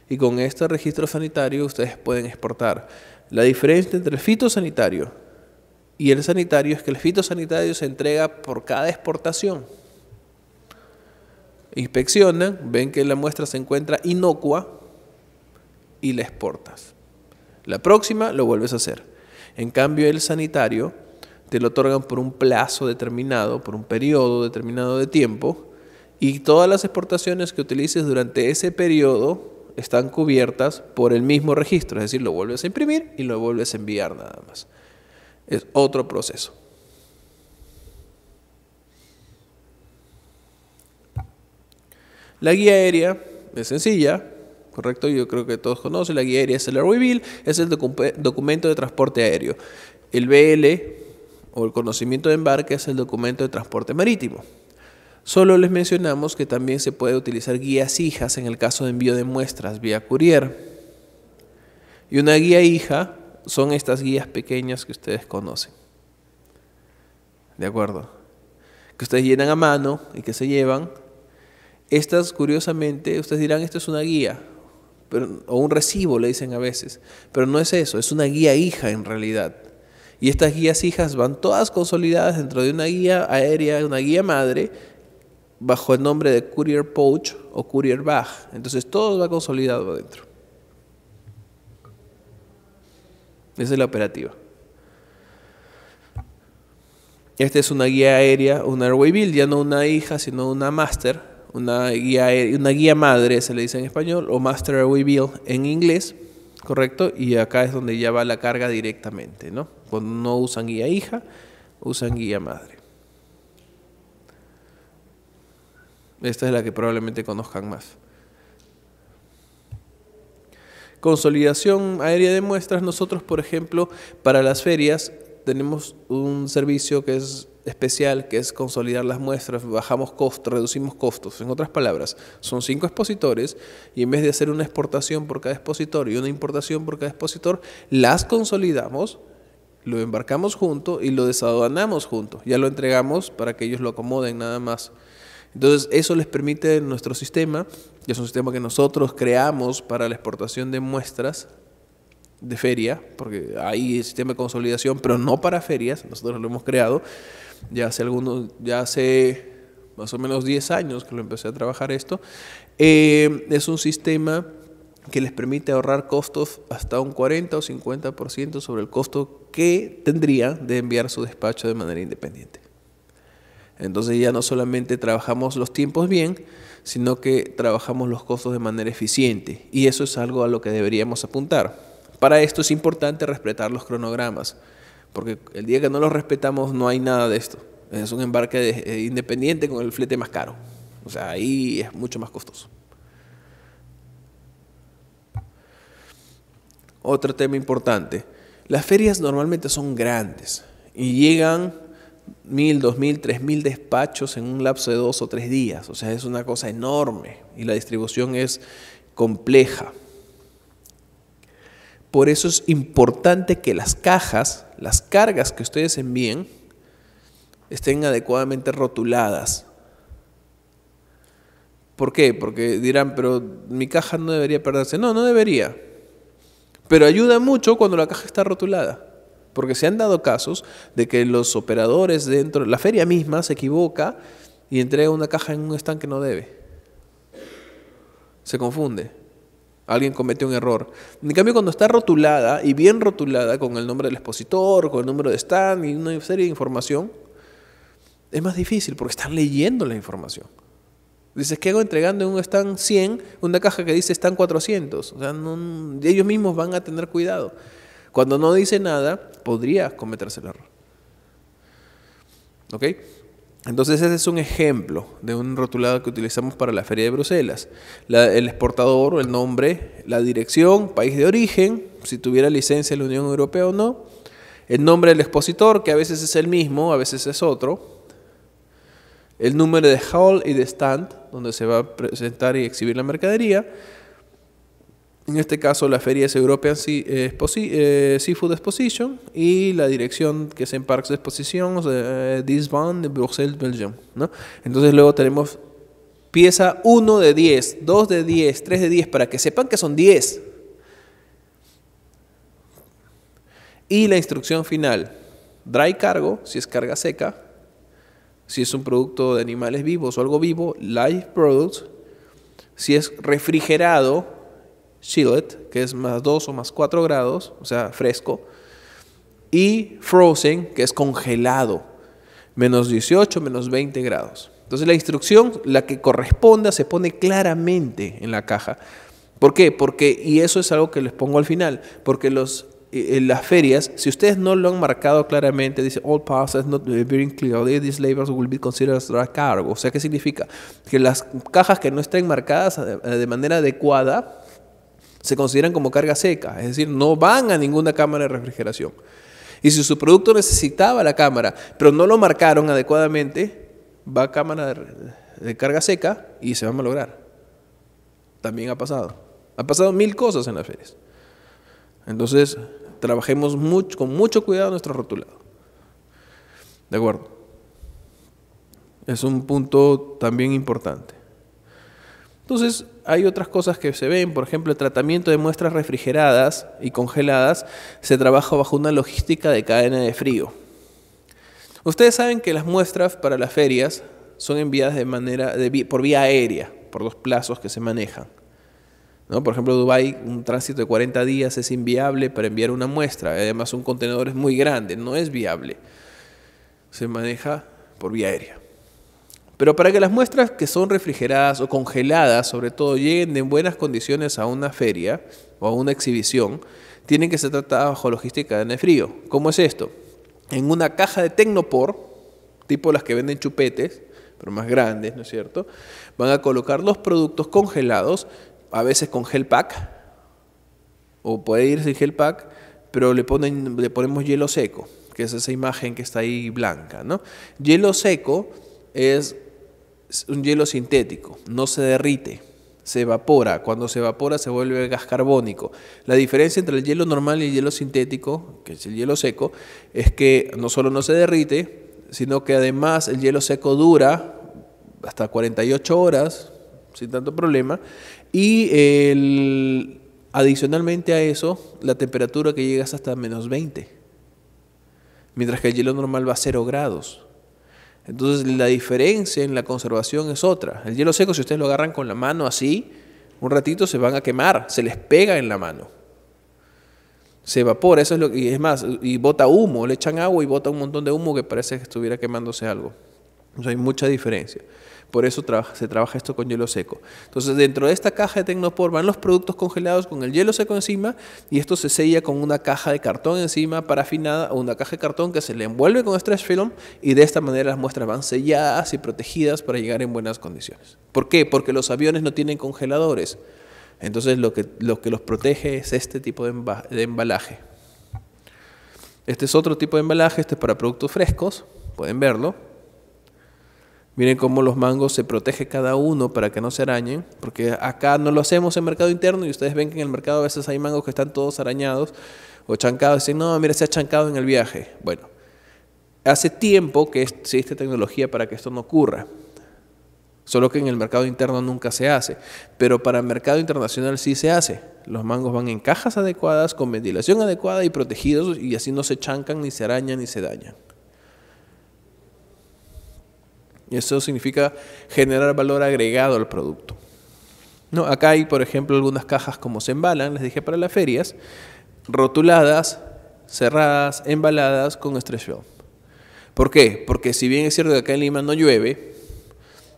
Y con este registro sanitario ustedes pueden exportar. La diferencia entre el fitosanitario y el sanitario es que el fitosanitario se entrega por cada exportación. Inspeccionan, ven que la muestra se encuentra inocua, y la exportas. La próxima lo vuelves a hacer. En cambio, el sanitario te lo otorgan por un plazo determinado, por un periodo determinado de tiempo, y todas las exportaciones que utilices durante ese periodo están cubiertas por el mismo registro, es decir, lo vuelves a imprimir y lo vuelves a enviar nada más. Es otro proceso. La guía aérea es sencilla, ¿correcto? Yo creo que todos conocen, la guía aérea es el Airway es el documento de transporte aéreo. El BL o el conocimiento de embarque es el documento de transporte marítimo. Solo les mencionamos que también se puede utilizar guías hijas en el caso de envío de muestras vía courier. Y una guía hija son estas guías pequeñas que ustedes conocen. ¿De acuerdo? Que ustedes llenan a mano y que se llevan. Estas, curiosamente, ustedes dirán, esto es una guía o un recibo, le dicen a veces. Pero no es eso, es una guía hija en realidad. Y estas guías hijas van todas consolidadas dentro de una guía aérea, una guía madre, bajo el nombre de Courier Pouch o Courier Bag. Entonces todo va consolidado adentro. Esa es la operativa. Esta es una guía aérea, una Airway Build, ya no una hija, sino una master, una guía, una guía madre, se le dice en español, o Master Reveal en inglés, ¿correcto? Y acá es donde ya va la carga directamente, ¿no? Cuando no usan guía hija, usan guía madre. Esta es la que probablemente conozcan más. Consolidación aérea de muestras. Nosotros, por ejemplo, para las ferias tenemos un servicio que es especial que es consolidar las muestras, bajamos costos, reducimos costos. En otras palabras, son cinco expositores y en vez de hacer una exportación por cada expositor y una importación por cada expositor, las consolidamos, lo embarcamos junto y lo desaduanamos junto. Ya lo entregamos para que ellos lo acomoden nada más. Entonces, eso les permite nuestro sistema, que es un sistema que nosotros creamos para la exportación de muestras, de feria, porque hay sistema de consolidación, pero no para ferias, nosotros lo hemos creado ya hace algunos, ya hace más o menos 10 años que lo empecé a trabajar esto. Eh, es un sistema que les permite ahorrar costos hasta un 40 o 50% sobre el costo que tendría de enviar su despacho de manera independiente. Entonces ya no solamente trabajamos los tiempos bien, sino que trabajamos los costos de manera eficiente. Y eso es algo a lo que deberíamos apuntar. Para esto es importante respetar los cronogramas, porque el día que no los respetamos no hay nada de esto. Es un embarque eh, independiente con el flete más caro. O sea, ahí es mucho más costoso. Otro tema importante. Las ferias normalmente son grandes y llegan mil, dos mil, tres mil despachos en un lapso de dos o tres días. O sea, es una cosa enorme y la distribución es compleja. Por eso es importante que las cajas, las cargas que ustedes envíen, estén adecuadamente rotuladas. ¿Por qué? Porque dirán, pero mi caja no debería perderse. No, no debería. Pero ayuda mucho cuando la caja está rotulada. Porque se han dado casos de que los operadores dentro, la feria misma se equivoca y entrega una caja en un stand que no debe. Se confunde alguien comete un error. En cambio, cuando está rotulada y bien rotulada con el nombre del expositor, con el número de stand y una serie de información, es más difícil porque están leyendo la información. Dices, ¿qué hago entregando en un stand 100 una caja que dice stand 400? O sea, ellos mismos van a tener cuidado. Cuando no dice nada, podría cometerse el error. ¿Ok? Entonces ese es un ejemplo de un rotulado que utilizamos para la Feria de Bruselas. el exportador, el nombre, la dirección, país de origen, si tuviera licencia en la Unión Europea o no, el nombre del expositor, que a veces es el mismo, a veces es otro, el número de hall y de stand, donde se va a presentar y exhibir la mercadería, en este caso, la feria es European eh, eh, Seafood Exposition y la dirección que es en Parks Exposition, Exposición, eh, de Bruxelles, Belgium. Entonces, luego tenemos pieza 1 de 10, 2 de 10, 3 de 10, para que sepan que son 10. Y la instrucción final, dry cargo, si es carga seca, si es un producto de animales vivos o algo vivo, live products, si es refrigerado, Shillet, que es más 2 o más 4 grados, o sea, fresco, y Frozen, que es congelado, menos 18, menos 20 grados. Entonces la instrucción, la que corresponda, se pone claramente en la caja. ¿Por qué? Porque, y eso es algo que les pongo al final, porque los, en eh, eh, las ferias, si ustedes no lo han marcado claramente, dice all passes not being clearly these labels will be considered as cargo. O sea, ¿qué significa? Que las cajas que no estén marcadas eh, de manera adecuada se consideran como carga seca, es decir, no van a ninguna cámara de refrigeración. Y si su producto necesitaba la cámara, pero no lo marcaron adecuadamente, va a cámara de, carga seca y se va a malograr. También ha pasado. Ha pasado mil cosas en las ferias. Entonces, trabajemos con mucho cuidado nuestro rotulado. ¿De acuerdo? Es un punto también importante. Entonces, hay otras cosas que se ven, por ejemplo, el tratamiento de muestras refrigeradas y congeladas se trabaja bajo una logística de cadena de frío. Ustedes saben que las muestras para las ferias son enviadas de manera por vía aérea, por los plazos que se manejan. Por ejemplo, Dubái, un tránsito de 40 días es inviable para enviar una muestra. Además, un contenedor es muy grande, no es viable. Se maneja por vía aérea. Pero para que las muestras que son refrigeradas o congeladas, sobre todo, lleguen en buenas condiciones a una feria o a una exhibición, tienen que ser tratadas bajo logística de frío. ¿Cómo es esto? En una caja de Tecnopor, tipo las que venden chupetes, pero más grandes, ¿no es cierto? Van a colocar los productos congelados, a veces con gel pack, o puede ir sin gel pack, pero le, ponen, le ponemos hielo seco, que es esa imagen que está ahí blanca, ¿no? Hielo seco es es un hielo sintético, no se derrite, se evapora. Cuando se evapora se vuelve gas carbónico. La diferencia entre el hielo normal y el hielo sintético, que es el hielo seco, es que no solo no se derrite, sino que además el hielo seco dura hasta 48 horas, sin tanto problema, y adicionalmente a eso, la temperatura que llega hasta menos 20, mientras que el hielo normal va a 0 grados. Entonces la diferencia en la conservación es otra. El hielo seco, si ustedes lo agarran con la mano así, un ratito se van a quemar, se les pega en la mano. Se evapora, eso es lo que es más, y bota humo, le echan agua y bota un montón de humo que parece que estuviera quemándose algo. entonces hay mucha diferencia. Por eso se trabaja esto con hielo seco. Entonces, dentro de esta caja de Tecnopor van los productos congelados con el hielo seco encima y esto se sella con una caja de cartón encima parafinada o una caja de cartón que se le envuelve con stretch film y de esta manera las muestras van selladas y protegidas para llegar en buenas condiciones. ¿Por qué? Porque los aviones no tienen congeladores. Entonces, lo que, lo que los protege es este tipo de embalaje. Este es otro tipo de embalaje, este es para productos frescos, pueden verlo. Miren cómo los mangos se protege cada uno para que no se arañen, porque acá no lo hacemos en mercado interno y ustedes ven que en el mercado a veces hay mangos que están todos arañados o chancados y dicen, no, mira, se ha chancado en el viaje. Bueno, hace tiempo que existe tecnología para que esto no ocurra, solo que en el mercado interno nunca se hace, pero para el mercado internacional sí se hace. Los mangos van en cajas adecuadas, con ventilación adecuada y protegidos y así no se chancan, ni se arañan, ni se dañan. Eso significa generar valor agregado al producto. ¿No? Acá hay, por ejemplo, algunas cajas como se embalan, les dije para las ferias, rotuladas, cerradas, embaladas con stretch film. ¿Por qué? Porque si bien es cierto que acá en Lima no llueve,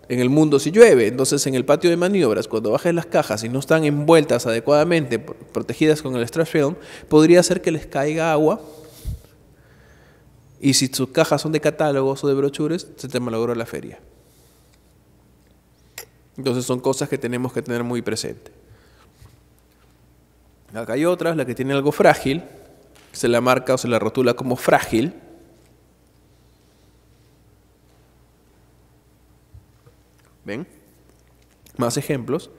en el mundo sí llueve. Entonces, en el patio de maniobras, cuando bajes las cajas y no están envueltas adecuadamente, protegidas con el stretch film, podría ser que les caiga agua y si sus cajas son de catálogos o de brochures, se te malogró la feria. Entonces son cosas que tenemos que tener muy presente. Acá hay otras, la que tiene algo frágil, se la marca o se la rotula como frágil. ¿Ven? Más ejemplos.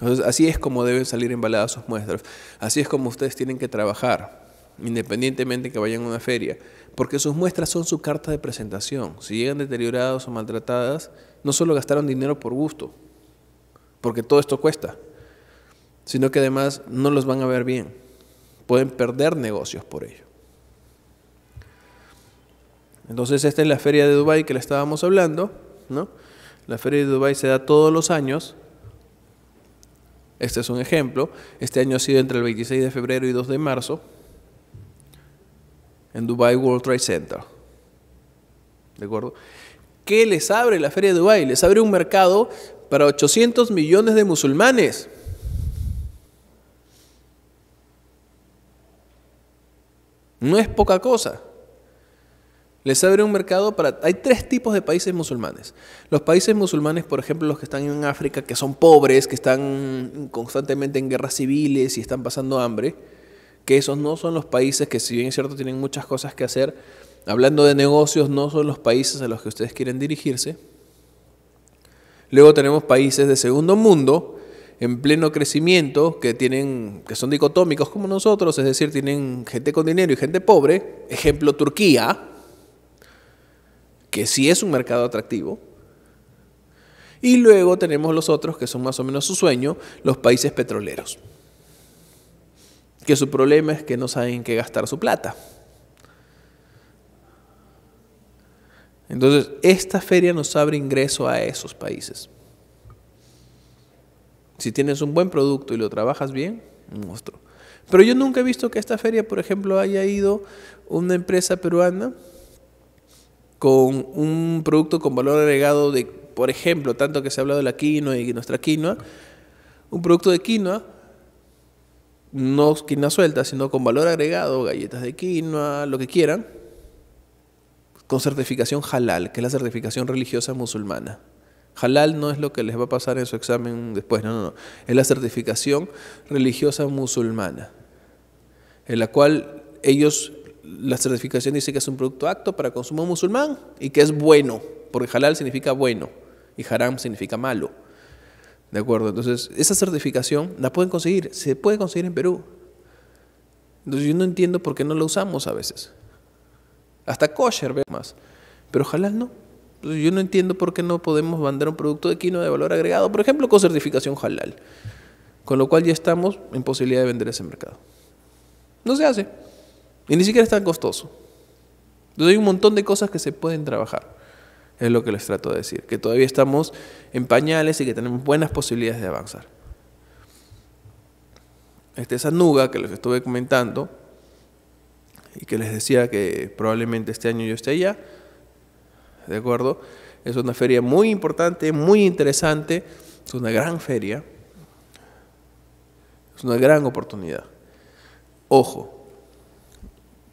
Entonces, así es como deben salir embaladas sus muestras. Así es como ustedes tienen que trabajar independientemente que vayan a una feria, porque sus muestras son su carta de presentación. Si llegan deterioradas o maltratadas, no solo gastaron dinero por gusto, porque todo esto cuesta, sino que además no los van a ver bien. Pueden perder negocios por ello. Entonces esta es la feria de Dubai que le estábamos hablando, ¿no? La feria de Dubai se da todos los años. Este es un ejemplo. Este año ha sido entre el 26 de febrero y 2 de marzo en Dubai World Trade Center. ¿De acuerdo? ¿Qué les abre la Feria de Dubai? Les abre un mercado para 800 millones de musulmanes. No es poca cosa. Les abre un mercado para... Hay tres tipos de países musulmanes. Los países musulmanes, por ejemplo, los que están en África, que son pobres, que están constantemente en guerras civiles y están pasando hambre, que esos no son los países que si bien es cierto tienen muchas cosas que hacer, hablando de negocios, no son los países a los que ustedes quieren dirigirse. Luego tenemos países de segundo mundo en pleno crecimiento que tienen que son dicotómicos como nosotros, es decir, tienen gente con dinero y gente pobre, ejemplo Turquía, que sí es un mercado atractivo. Y luego tenemos los otros que son más o menos su sueño, los países petroleros que su problema es que no saben qué gastar su plata. Entonces, esta feria nos abre ingreso a esos países. Si tienes un buen producto y lo trabajas bien, un Pero yo nunca he visto que esta feria, por ejemplo, haya ido una empresa peruana con un producto con valor agregado de, por ejemplo, tanto que se ha hablado de la quinoa y nuestra quinoa, un producto de quinoa no quinoa suelta, sino con valor agregado, galletas de quinoa, lo que quieran, con certificación halal, que es la certificación religiosa musulmana. Halal no es lo que les va a pasar en su examen después, no, no, no. Es la certificación religiosa musulmana, en la cual ellos, la certificación dice que es un producto acto para consumo musulmán y que es bueno, porque halal significa bueno y haram significa malo. ¿De acuerdo? Entonces, esa certificación la pueden conseguir, se puede conseguir en Perú. Entonces, yo no entiendo por qué no la usamos a veces. Hasta kosher ve más. Pero ojalá no. Entonces, yo no entiendo por qué no podemos mandar un producto de quinoa de valor agregado, por ejemplo, con certificación Jalal, Con lo cual ya estamos en posibilidad de vender ese mercado. No se hace. Y ni siquiera es tan costoso. Entonces hay un montón de cosas que se pueden trabajar. Es lo que les trato de decir, que todavía estamos en pañales y que tenemos buenas posibilidades de avanzar. Esta esa nuga que les estuve comentando y que les decía que probablemente este año yo esté allá, ¿de acuerdo? Es una feria muy importante, muy interesante, es una gran feria, es una gran oportunidad. Ojo,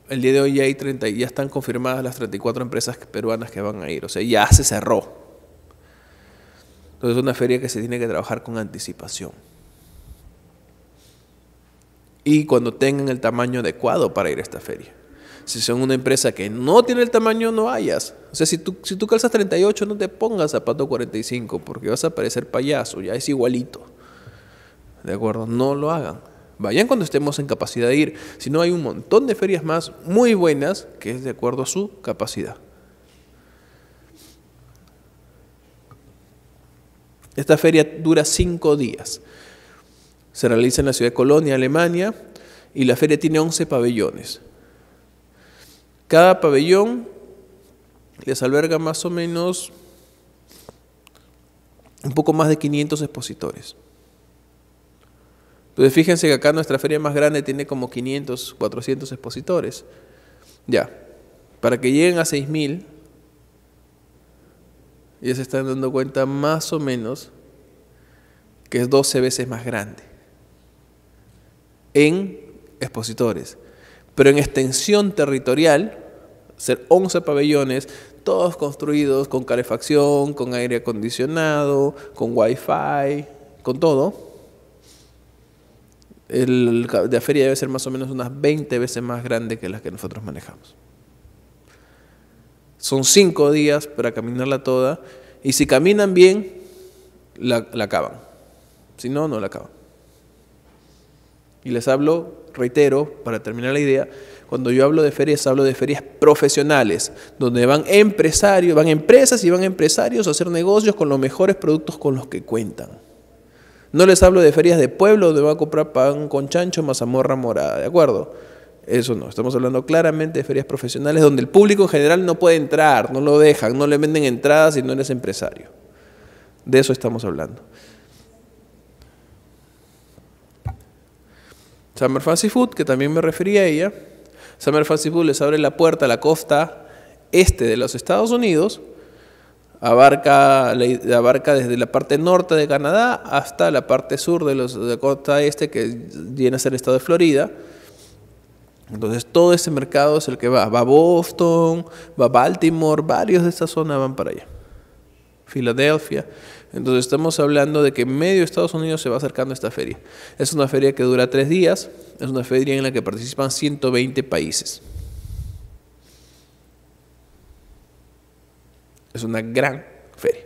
el día de hoy ya, hay 30, ya están confirmadas las 34 empresas peruanas que van a ir. O sea, ya se cerró. Entonces es una feria que se tiene que trabajar con anticipación. Y cuando tengan el tamaño adecuado para ir a esta feria. Si son una empresa que no tiene el tamaño, no vayas. O sea, si tú, si tú calzas 38, no te pongas zapato 45, porque vas a parecer payaso, ya es igualito. ¿De acuerdo? No lo hagan. Vayan cuando estemos en capacidad de ir. Si no, hay un montón de ferias más muy buenas que es de acuerdo a su capacidad. Esta feria dura cinco días. Se realiza en la ciudad de Colonia, Alemania, y la feria tiene 11 pabellones. Cada pabellón les alberga más o menos un poco más de 500 expositores. Entonces pues fíjense que acá nuestra feria más grande tiene como 500, 400 expositores. Ya, para que lleguen a 6.000, ya se están dando cuenta más o menos que es 12 veces más grande en expositores. Pero en extensión territorial, ser 11 pabellones, todos construidos con calefacción, con aire acondicionado, con wifi, con todo el, de feria debe ser más o menos unas 20 veces más grande que las que nosotros manejamos. Son cinco días para caminarla toda y si caminan bien, la, la acaban. Si no, no la acaban. Y les hablo, reitero, para terminar la idea, cuando yo hablo de ferias, hablo de ferias profesionales, donde van empresarios, van empresas y van empresarios a hacer negocios con los mejores productos con los que cuentan. No les hablo de ferias de pueblo donde va a comprar pan con chancho, mazamorra morada, ¿de acuerdo? Eso no, estamos hablando claramente de ferias profesionales donde el público en general no puede entrar, no lo dejan, no le venden entradas si no eres empresario. De eso estamos hablando. Summer Fancy Food, que también me refería a ella. Summer Fancy Food les abre la puerta a la costa este de los Estados Unidos abarca, abarca desde la parte norte de Canadá hasta la parte sur de, los, costa este, que viene a ser el estado de Florida. Entonces todo ese mercado es el que va. Va a Boston, va a Baltimore, varios de esa zona van para allá. Filadelfia. Entonces estamos hablando de que medio Estados Unidos se va acercando a esta feria. Es una feria que dura tres días, es una feria en la que participan 120 países. Es una gran feria.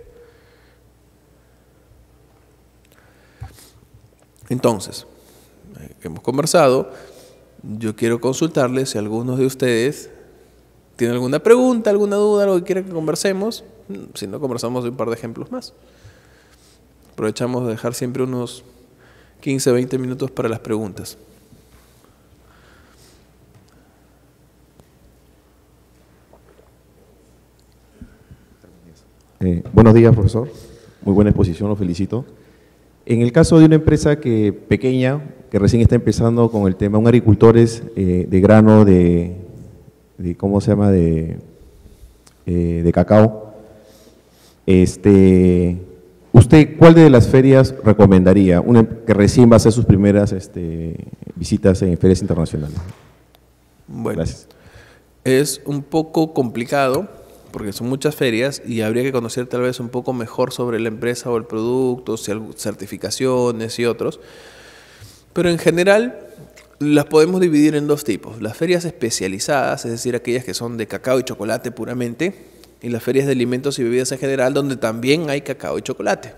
Entonces, eh, hemos conversado, yo quiero consultarles si algunos de ustedes tienen alguna pregunta, alguna duda, algo que quieran que conversemos. Si no, conversamos de un par de ejemplos más. Aprovechamos de dejar siempre unos 15, 20 minutos para las preguntas. Eh, buenos días, profesor. Muy buena exposición, lo felicito. En el caso de una empresa que pequeña, que recién está empezando con el tema, un agricultor es eh, de grano, de, ¿cómo se llama?, de, eh, de cacao. Este, ¿Usted cuál de las ferias recomendaría? Una que recién va a hacer sus primeras este, visitas en ferias internacionales. Bueno, es un poco complicado porque son muchas ferias y habría que conocer tal vez un poco mejor sobre la empresa o el producto, certificaciones y otros. Pero en general las podemos dividir en dos tipos. Las ferias especializadas, es decir, aquellas que son de cacao y chocolate puramente, y las ferias de alimentos y bebidas en general, donde también hay cacao y chocolate.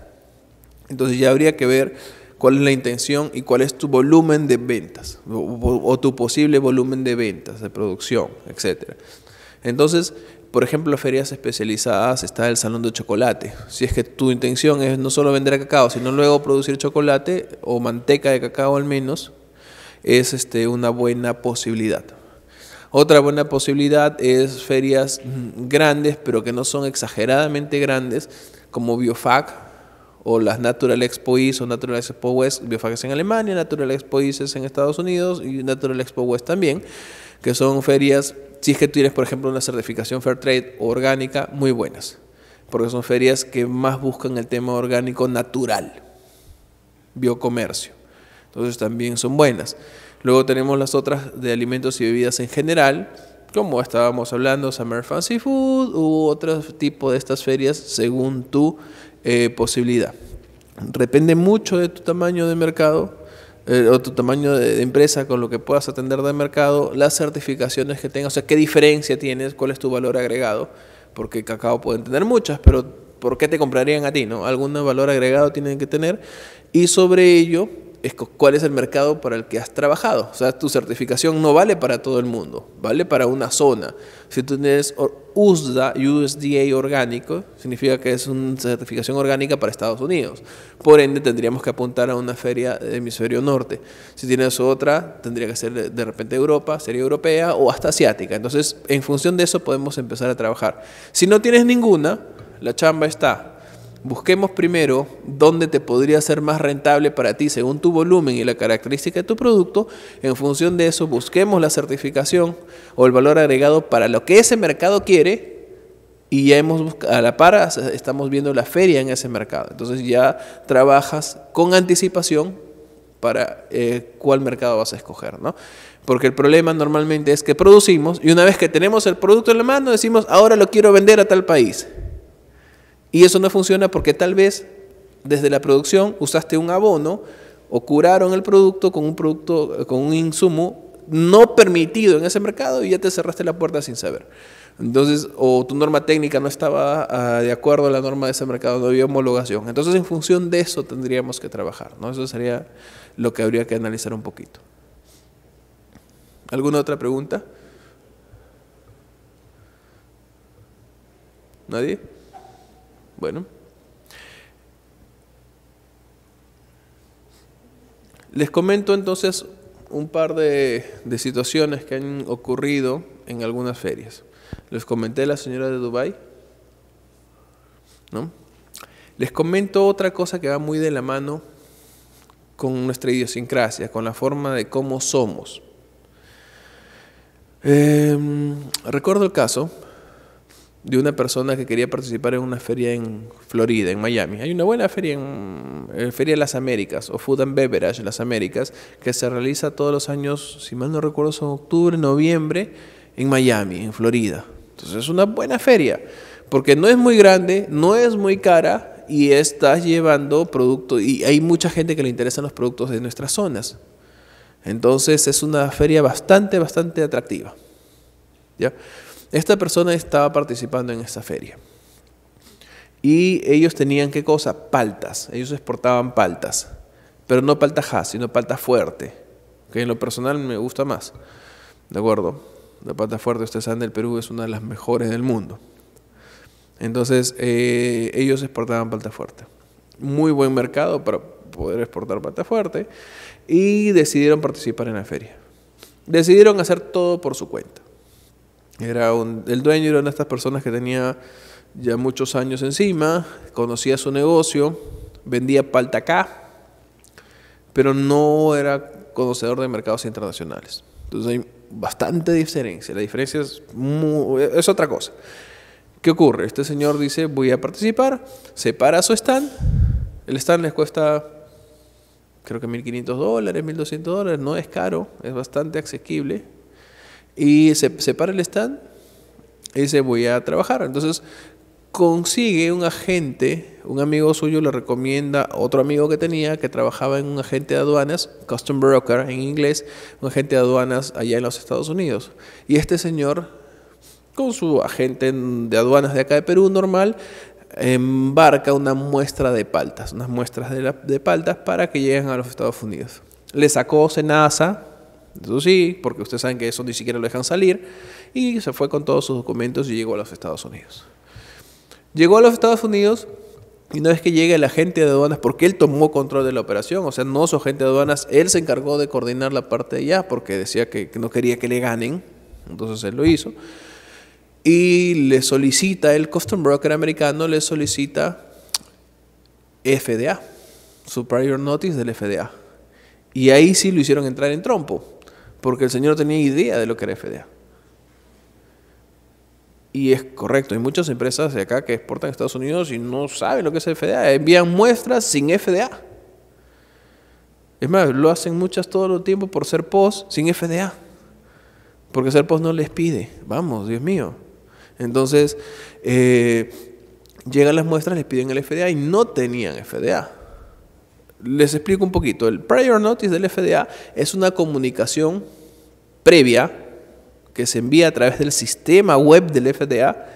Entonces ya habría que ver cuál es la intención y cuál es tu volumen de ventas, o, tu posible volumen de ventas, de producción, etc. Entonces, por ejemplo, ferias especializadas está el salón de chocolate. Si es que tu intención es no solo vender cacao, sino luego producir chocolate o manteca de cacao al menos, es este, una buena posibilidad. Otra buena posibilidad es ferias mm, grandes, pero que no son exageradamente grandes, como Biofac o las Natural Expo East o Natural Expo West. Biofac es en Alemania, Natural Expo East es en Estados Unidos y Natural Expo West también, que son ferias si es que tienes, por ejemplo, una certificación Fairtrade o orgánica, muy buenas, porque son ferias que más buscan el tema orgánico natural, biocomercio. Entonces también son buenas. Luego tenemos las otras de alimentos y bebidas en general, como estábamos hablando, Summer Fancy Food u otro tipo de estas ferias según tu eh, posibilidad. Depende mucho de tu tamaño de mercado, eh, otro tamaño de, empresa, con lo que puedas atender de mercado, las certificaciones que tengas, o sea, qué diferencia tienes, cuál es tu valor agregado, porque cacao pueden tener muchas, pero ¿por qué te comprarían a ti? ¿no? Algún valor agregado tienen que tener y sobre ello es cuál es el mercado para el que has trabajado. O sea, tu certificación no vale para todo el mundo, vale para una zona. Si tú tienes USDA, USDA orgánico, significa que es una certificación orgánica para Estados Unidos. Por ende, tendríamos que apuntar a una feria de hemisferio norte. Si tienes otra, tendría que ser de repente Europa, sería europea o hasta asiática. Entonces, en función de eso podemos empezar a trabajar. Si no tienes ninguna, la chamba está Busquemos primero dónde te podría ser más rentable para ti según tu volumen y la característica de tu producto. En función de eso, busquemos la certificación o el valor agregado para lo que ese mercado quiere y ya hemos a la par estamos viendo la feria en ese mercado. Entonces ya trabajas con anticipación para eh, cuál mercado vas a escoger, ¿no? Porque el problema normalmente es que producimos y una vez que tenemos el producto en la mano decimos, ahora lo quiero vender a tal país y eso no funciona porque tal vez desde la producción usaste un abono o curaron el producto con un producto, con un insumo no permitido en ese mercado y ya te cerraste la puerta sin saber. Entonces, o tu norma técnica no estaba ah, de acuerdo a la norma de ese mercado, no había homologación. Entonces, en función de eso tendríamos que trabajar, ¿no? Eso sería lo que habría que analizar un poquito. ¿Alguna otra pregunta? ¿Nadie? Bueno. Les comento entonces un par de, situaciones que han ocurrido en algunas ferias. Les comenté la señora de Dubai, ¿no? Les comento otra cosa que va muy de la mano con nuestra idiosincrasia, con la forma de cómo somos. Em, recuerdo el caso de una persona que quería participar en una feria en Florida, en Miami. Hay una buena feria en, eh, Feria de las Américas o Food and Beverage las Américas que se realiza todos los años, si mal no recuerdo, son octubre, noviembre en Miami, en Florida. Entonces es una buena feria porque no es muy grande, no es muy cara y estás llevando productos y hay mucha gente que le interesan los productos de nuestras zonas. Entonces es una feria bastante, bastante atractiva. ¿Ya? Esta persona estaba participando en esta feria. Y ellos tenían qué cosa? Paltas. Ellos exportaban paltas. Pero no palta sino palta fuerte. Que en lo personal me gusta más. ¿De acuerdo? La palta fuerte, ustedes saben, del Perú es una de las mejores del mundo. Entonces, eh, ellos exportaban palta fuerte. Muy buen mercado para poder exportar palta fuerte. Y decidieron participar en la feria. Decidieron hacer todo por su cuenta. Era el dueño era una de estas personas que tenía ya muchos años encima, conocía su negocio, vendía palta acá, pero no era conocedor de mercados internacionales. Entonces hay bastante diferencia. La diferencia es, es otra cosa. ¿Qué ocurre? Este señor dice, voy a participar, se para su stand, el stand les cuesta creo que 1.500 dólares, 1.200 dólares, no es caro, es bastante asequible y se, separa para el stand y dice, voy a trabajar. Entonces consigue un agente, un amigo suyo le recomienda otro amigo que tenía que trabajaba en un agente de aduanas, custom broker en inglés, un agente de aduanas allá en los Estados Unidos. Y este señor, con su agente de aduanas de acá de Perú normal, embarca una muestra de paltas, unas muestras de, paltas para que lleguen a los Estados Unidos. Le sacó cenaza eso sí, porque ustedes saben que eso ni siquiera lo dejan salir. Y se fue con todos sus documentos y llegó a los Estados Unidos. Llegó a los Estados Unidos y no es que llega el agente de aduanas, porque él tomó control de la operación, o sea, no su agente de aduanas, él se encargó de coordinar la parte de allá porque decía que, no quería que le ganen, entonces él lo hizo. Y le solicita, el custom broker americano le solicita FDA, Superior Notice del FDA. Y ahí sí lo hicieron entrar en trompo porque el Señor tenía idea de lo que era FDA. Y es correcto, hay muchas empresas de acá que exportan a Estados Unidos y no saben lo que es FDA, envían muestras sin FDA. Es más, lo hacen muchas todo el tiempo por ser post sin FDA. Porque ser post no les pide. Vamos, Dios mío. Entonces, eh, llegan las muestras, les piden el FDA y no tenían FDA. Les explico un poquito. El prior notice del FDA es una comunicación previa que se envía a través del sistema web del FDA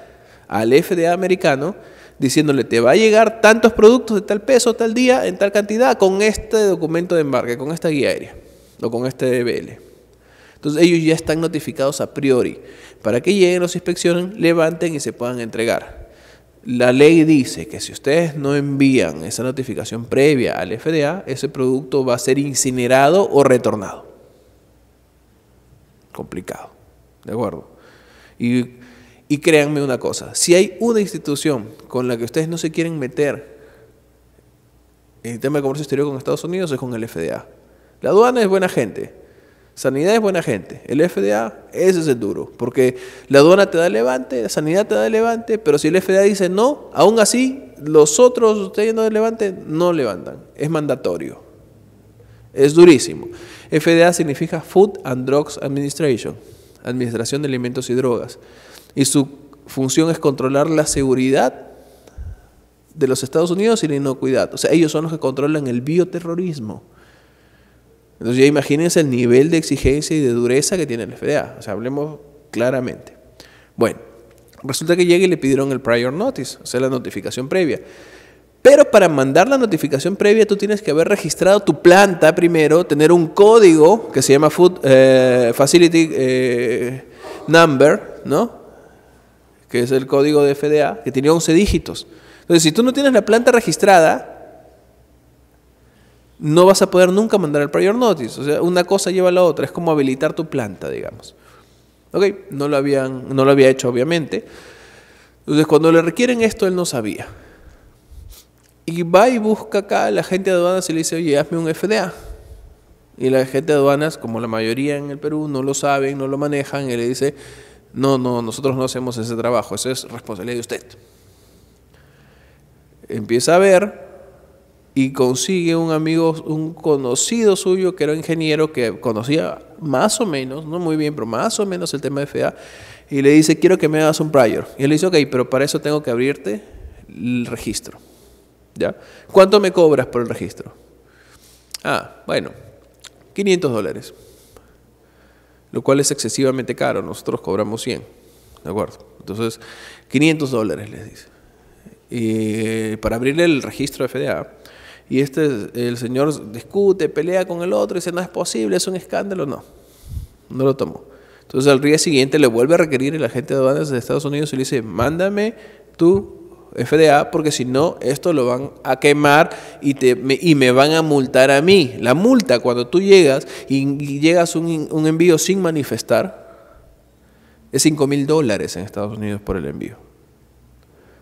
al FDA americano diciéndole te va a llegar tantos productos de tal peso, tal día, en tal cantidad, con este documento de embarque, con esta guía aérea o con este DBL. Entonces ellos ya están notificados a priori para que lleguen, los inspeccionen, levanten y se puedan entregar. La ley dice que si ustedes no envían esa notificación previa al FDA, ese producto va a ser incinerado o retornado. Complicado. ¿De acuerdo? Y, créanme una cosa, si hay una institución con la que ustedes no se quieren meter en el tema de comercio exterior con Estados Unidos es con el FDA. La aduana es buena gente, Sanidad es buena gente. El FDA, ese es el duro. Porque la aduana te da levante, la sanidad te da levante, pero si el FDA dice no, aún así los otros, ustedes no de levante, no levantan. Es mandatorio. Es durísimo. FDA significa Food and Drugs Administration, Administración de Alimentos y Drogas. Y su función es controlar la seguridad de los Estados Unidos y la inocuidad. O sea, ellos son los que controlan el bioterrorismo. Entonces ya imagínense el nivel de exigencia y de dureza que tiene el FDA. O sea, hablemos claramente. Bueno, resulta que llega y le pidieron el prior notice, o sea, la notificación previa. Pero para mandar la notificación previa tú tienes que haber registrado tu planta primero, tener un código que se llama food, eh, Facility eh, Number, ¿no? Que es el código de FDA, que tiene 11 dígitos. Entonces, si tú no tienes la planta registrada, no vas a poder nunca mandar el prior notice. O sea, una cosa lleva a la otra. Es como habilitar tu planta, digamos. Ok, no lo, habían, no lo había hecho, obviamente. Entonces, cuando le requieren esto, él no sabía. Y va y busca acá a la gente de aduanas y le dice, oye, hazme un FDA. Y la gente de aduanas, como la mayoría en el Perú, no lo saben, no lo manejan, y le dice, no, no, nosotros no hacemos ese trabajo, eso es responsabilidad de usted. Empieza a ver y consigue un amigo, un conocido suyo que era ingeniero que conocía más o menos, no muy bien, pero más o menos el tema de FDA, y le dice, quiero que me hagas un prior. Y él le dice, ok, pero para eso tengo que abrirte el registro. ¿Ya? ¿Cuánto me cobras por el registro? Ah, bueno, 500 dólares, lo cual es excesivamente caro, nosotros cobramos 100, ¿de acuerdo? Entonces, 500 dólares les dice. Y eh, para abrirle el registro de FDA, y este, el señor discute, pelea con el otro y dice, no es posible, es un escándalo, no, no lo tomó. Entonces al día siguiente le vuelve a requerir el agente de aduanas de Estados Unidos y le dice, mándame tu FDA porque si no, esto lo van a quemar y, me, y me van a multar a mí. La multa cuando tú llegas y, llegas un, un envío sin manifestar es 5 mil dólares en Estados Unidos por el envío.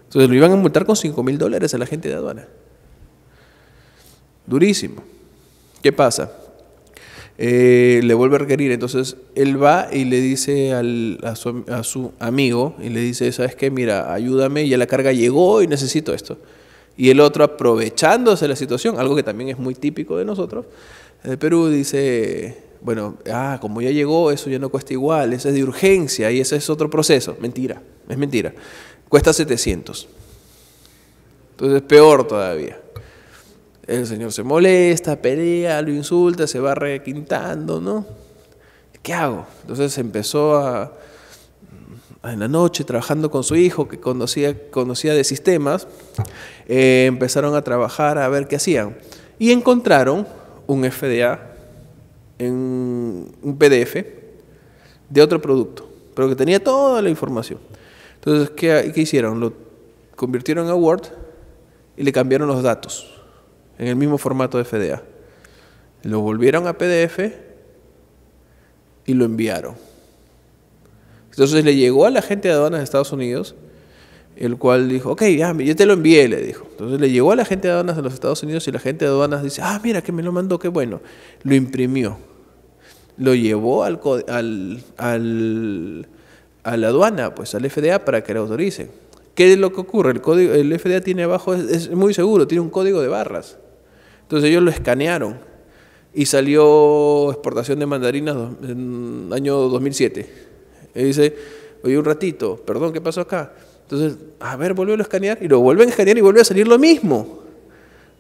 Entonces lo iban a multar con 5 mil dólares a la gente de aduanas durísimo. ¿Qué pasa? Eh, le vuelve a requerir, entonces él va y le dice a, su, amigo, y le dice, ¿sabes qué? Mira, ayúdame, ya la carga llegó y necesito esto. Y el otro, aprovechándose la situación, algo que también es muy típico de nosotros, de Perú, dice, bueno, ah, como ya llegó, eso ya no cuesta igual, ese es de urgencia y ese es otro proceso. Mentira, es mentira. Cuesta 700. Entonces, peor todavía. El señor se molesta, pelea, lo insulta, se va requintando, ¿no? ¿Qué hago? Entonces empezó a, en la noche trabajando con su hijo que conocía, conocía de sistemas, eh, empezaron a trabajar a ver qué hacían. Y encontraron un FDA en un PDF de otro producto, pero que tenía toda la información. Entonces, ¿qué, qué hicieron? Lo convirtieron a Word y le cambiaron los datos en el mismo formato de FDA. Lo volvieron a PDF y lo enviaron. Entonces le llegó a la gente de aduanas de Estados Unidos, el cual dijo, ok, ya, yo te lo envié, le dijo. Entonces le llegó a la gente de aduanas de los Estados Unidos y la gente de aduanas dice, ah, mira, que me lo mandó, qué bueno. Lo imprimió, lo llevó al, a la aduana, pues al FDA para que lo autoricen. ¿Qué es lo que ocurre? El, código, el FDA tiene abajo, es, muy seguro, tiene un código de barras. Entonces ellos lo escanearon y salió exportación de mandarinas en el año 2007. Y dice, oye, un ratito, perdón, ¿qué pasó acá? Entonces, a ver, volvió a escanear y lo vuelven a escanear y vuelve a salir lo mismo.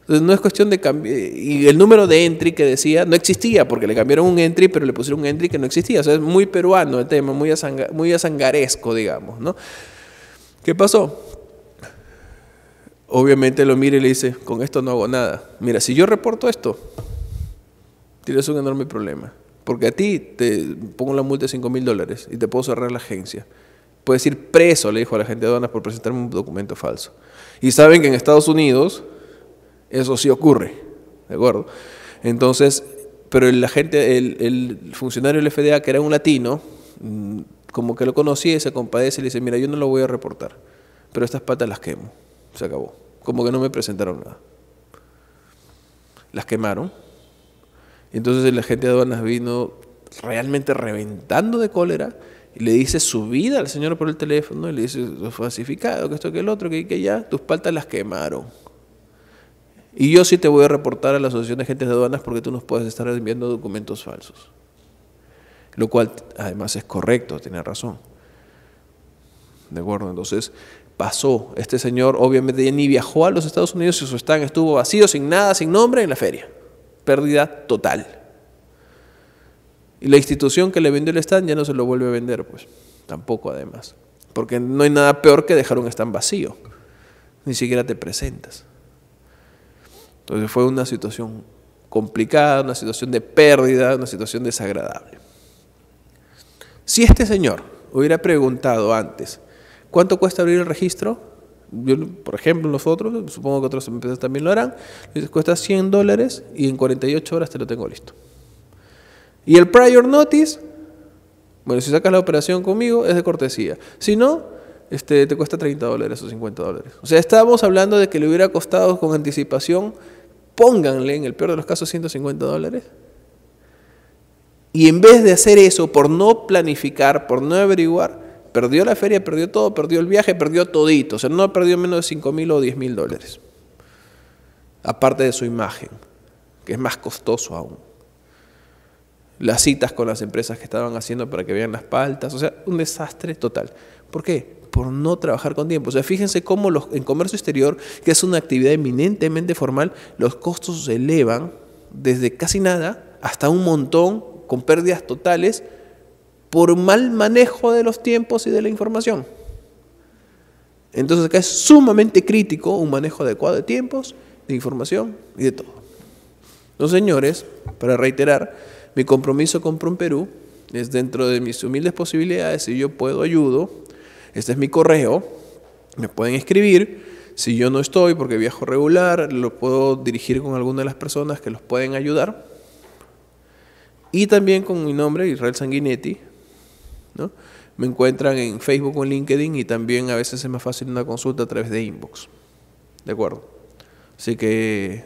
Entonces no es cuestión de cambiar. Y el número de entry que decía no existía, porque le cambiaron un entry, pero le pusieron un entry que no existía. O sea, es muy peruano el tema, muy, muy azangaresco, digamos, ¿no? ¿Qué pasó? Obviamente lo mira y le dice, con esto no hago nada. Mira, si yo reporto esto, tienes un enorme problema. Porque a ti te pongo la multa de 5 mil dólares y te puedo cerrar la agencia. Puedes ir preso, le dijo a la gente de aduanas, por presentarme un documento falso. Y saben que en Estados Unidos eso sí ocurre, ¿de acuerdo? Entonces, pero el, agente, el funcionario del FDA, que era un latino, mm, como que lo conocí, y se compadece y le dice, mira, yo no lo voy a reportar, pero estas patas las quemo. Se acabó. Como que no me presentaron nada. Las quemaron. Y entonces el agente de aduanas vino realmente reventando de cólera y le dice su vida al señor por el teléfono y le dice, falsificado, que esto, que el otro, que, que ya, tus patas las quemaron. Y yo sí te voy a reportar a la Asociación de Agentes de Aduanas porque tú nos puedes estar enviando documentos falsos lo cual además es correcto, tiene razón. ¿De acuerdo? Entonces pasó. Este señor obviamente ya ni viajó a los Estados Unidos y su stand estuvo vacío, sin nada, sin nombre en la feria. Pérdida total. Y la institución que le vendió el stand ya no se lo vuelve a vender, pues tampoco además. Porque no hay nada peor que dejar un stand vacío. Ni siquiera te presentas. Entonces fue una situación complicada, una situación de pérdida, una situación desagradable. Si este señor hubiera preguntado antes, ¿cuánto cuesta abrir el registro? Yo, por ejemplo, nosotros, supongo que otras empresas también lo harán, les cuesta 100 dólares y en 48 horas te lo tengo listo. Y el prior notice, bueno, si sacas la operación conmigo es de cortesía. Si no, este, te cuesta 30 dólares o 50 dólares. O sea, estábamos hablando de que le hubiera costado con anticipación, pónganle en el peor de los casos 150 dólares y en vez de hacer eso, por no planificar, por no averiguar, perdió la feria, perdió todo, perdió el viaje, perdió todito. O sea, no perdió menos de 5 mil o 10 mil dólares. Aparte de su imagen, que es más costoso aún. Las citas con las empresas que estaban haciendo para que vean las paltas. O sea, un desastre total. ¿Por qué? por no trabajar con tiempo. O sea, fíjense cómo en comercio exterior, que es una actividad eminentemente formal, los costos se elevan desde casi nada hasta un montón con pérdidas totales por mal manejo de los tiempos y de la información. Entonces acá es sumamente crítico un manejo adecuado de tiempos, de información y de todo. Entonces, señores, para reiterar, mi compromiso con Perú es dentro de mis humildes posibilidades, si yo puedo, ayudo. Este es mi correo, me pueden escribir. Si yo no estoy porque viajo regular, lo puedo dirigir con alguna de las personas que los pueden ayudar. Y también con mi nombre, Israel Sanguinetti, ¿no? Me encuentran en Facebook o en LinkedIn y también a veces es más fácil una consulta a través de inbox. ¿De acuerdo? Así que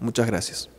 muchas gracias.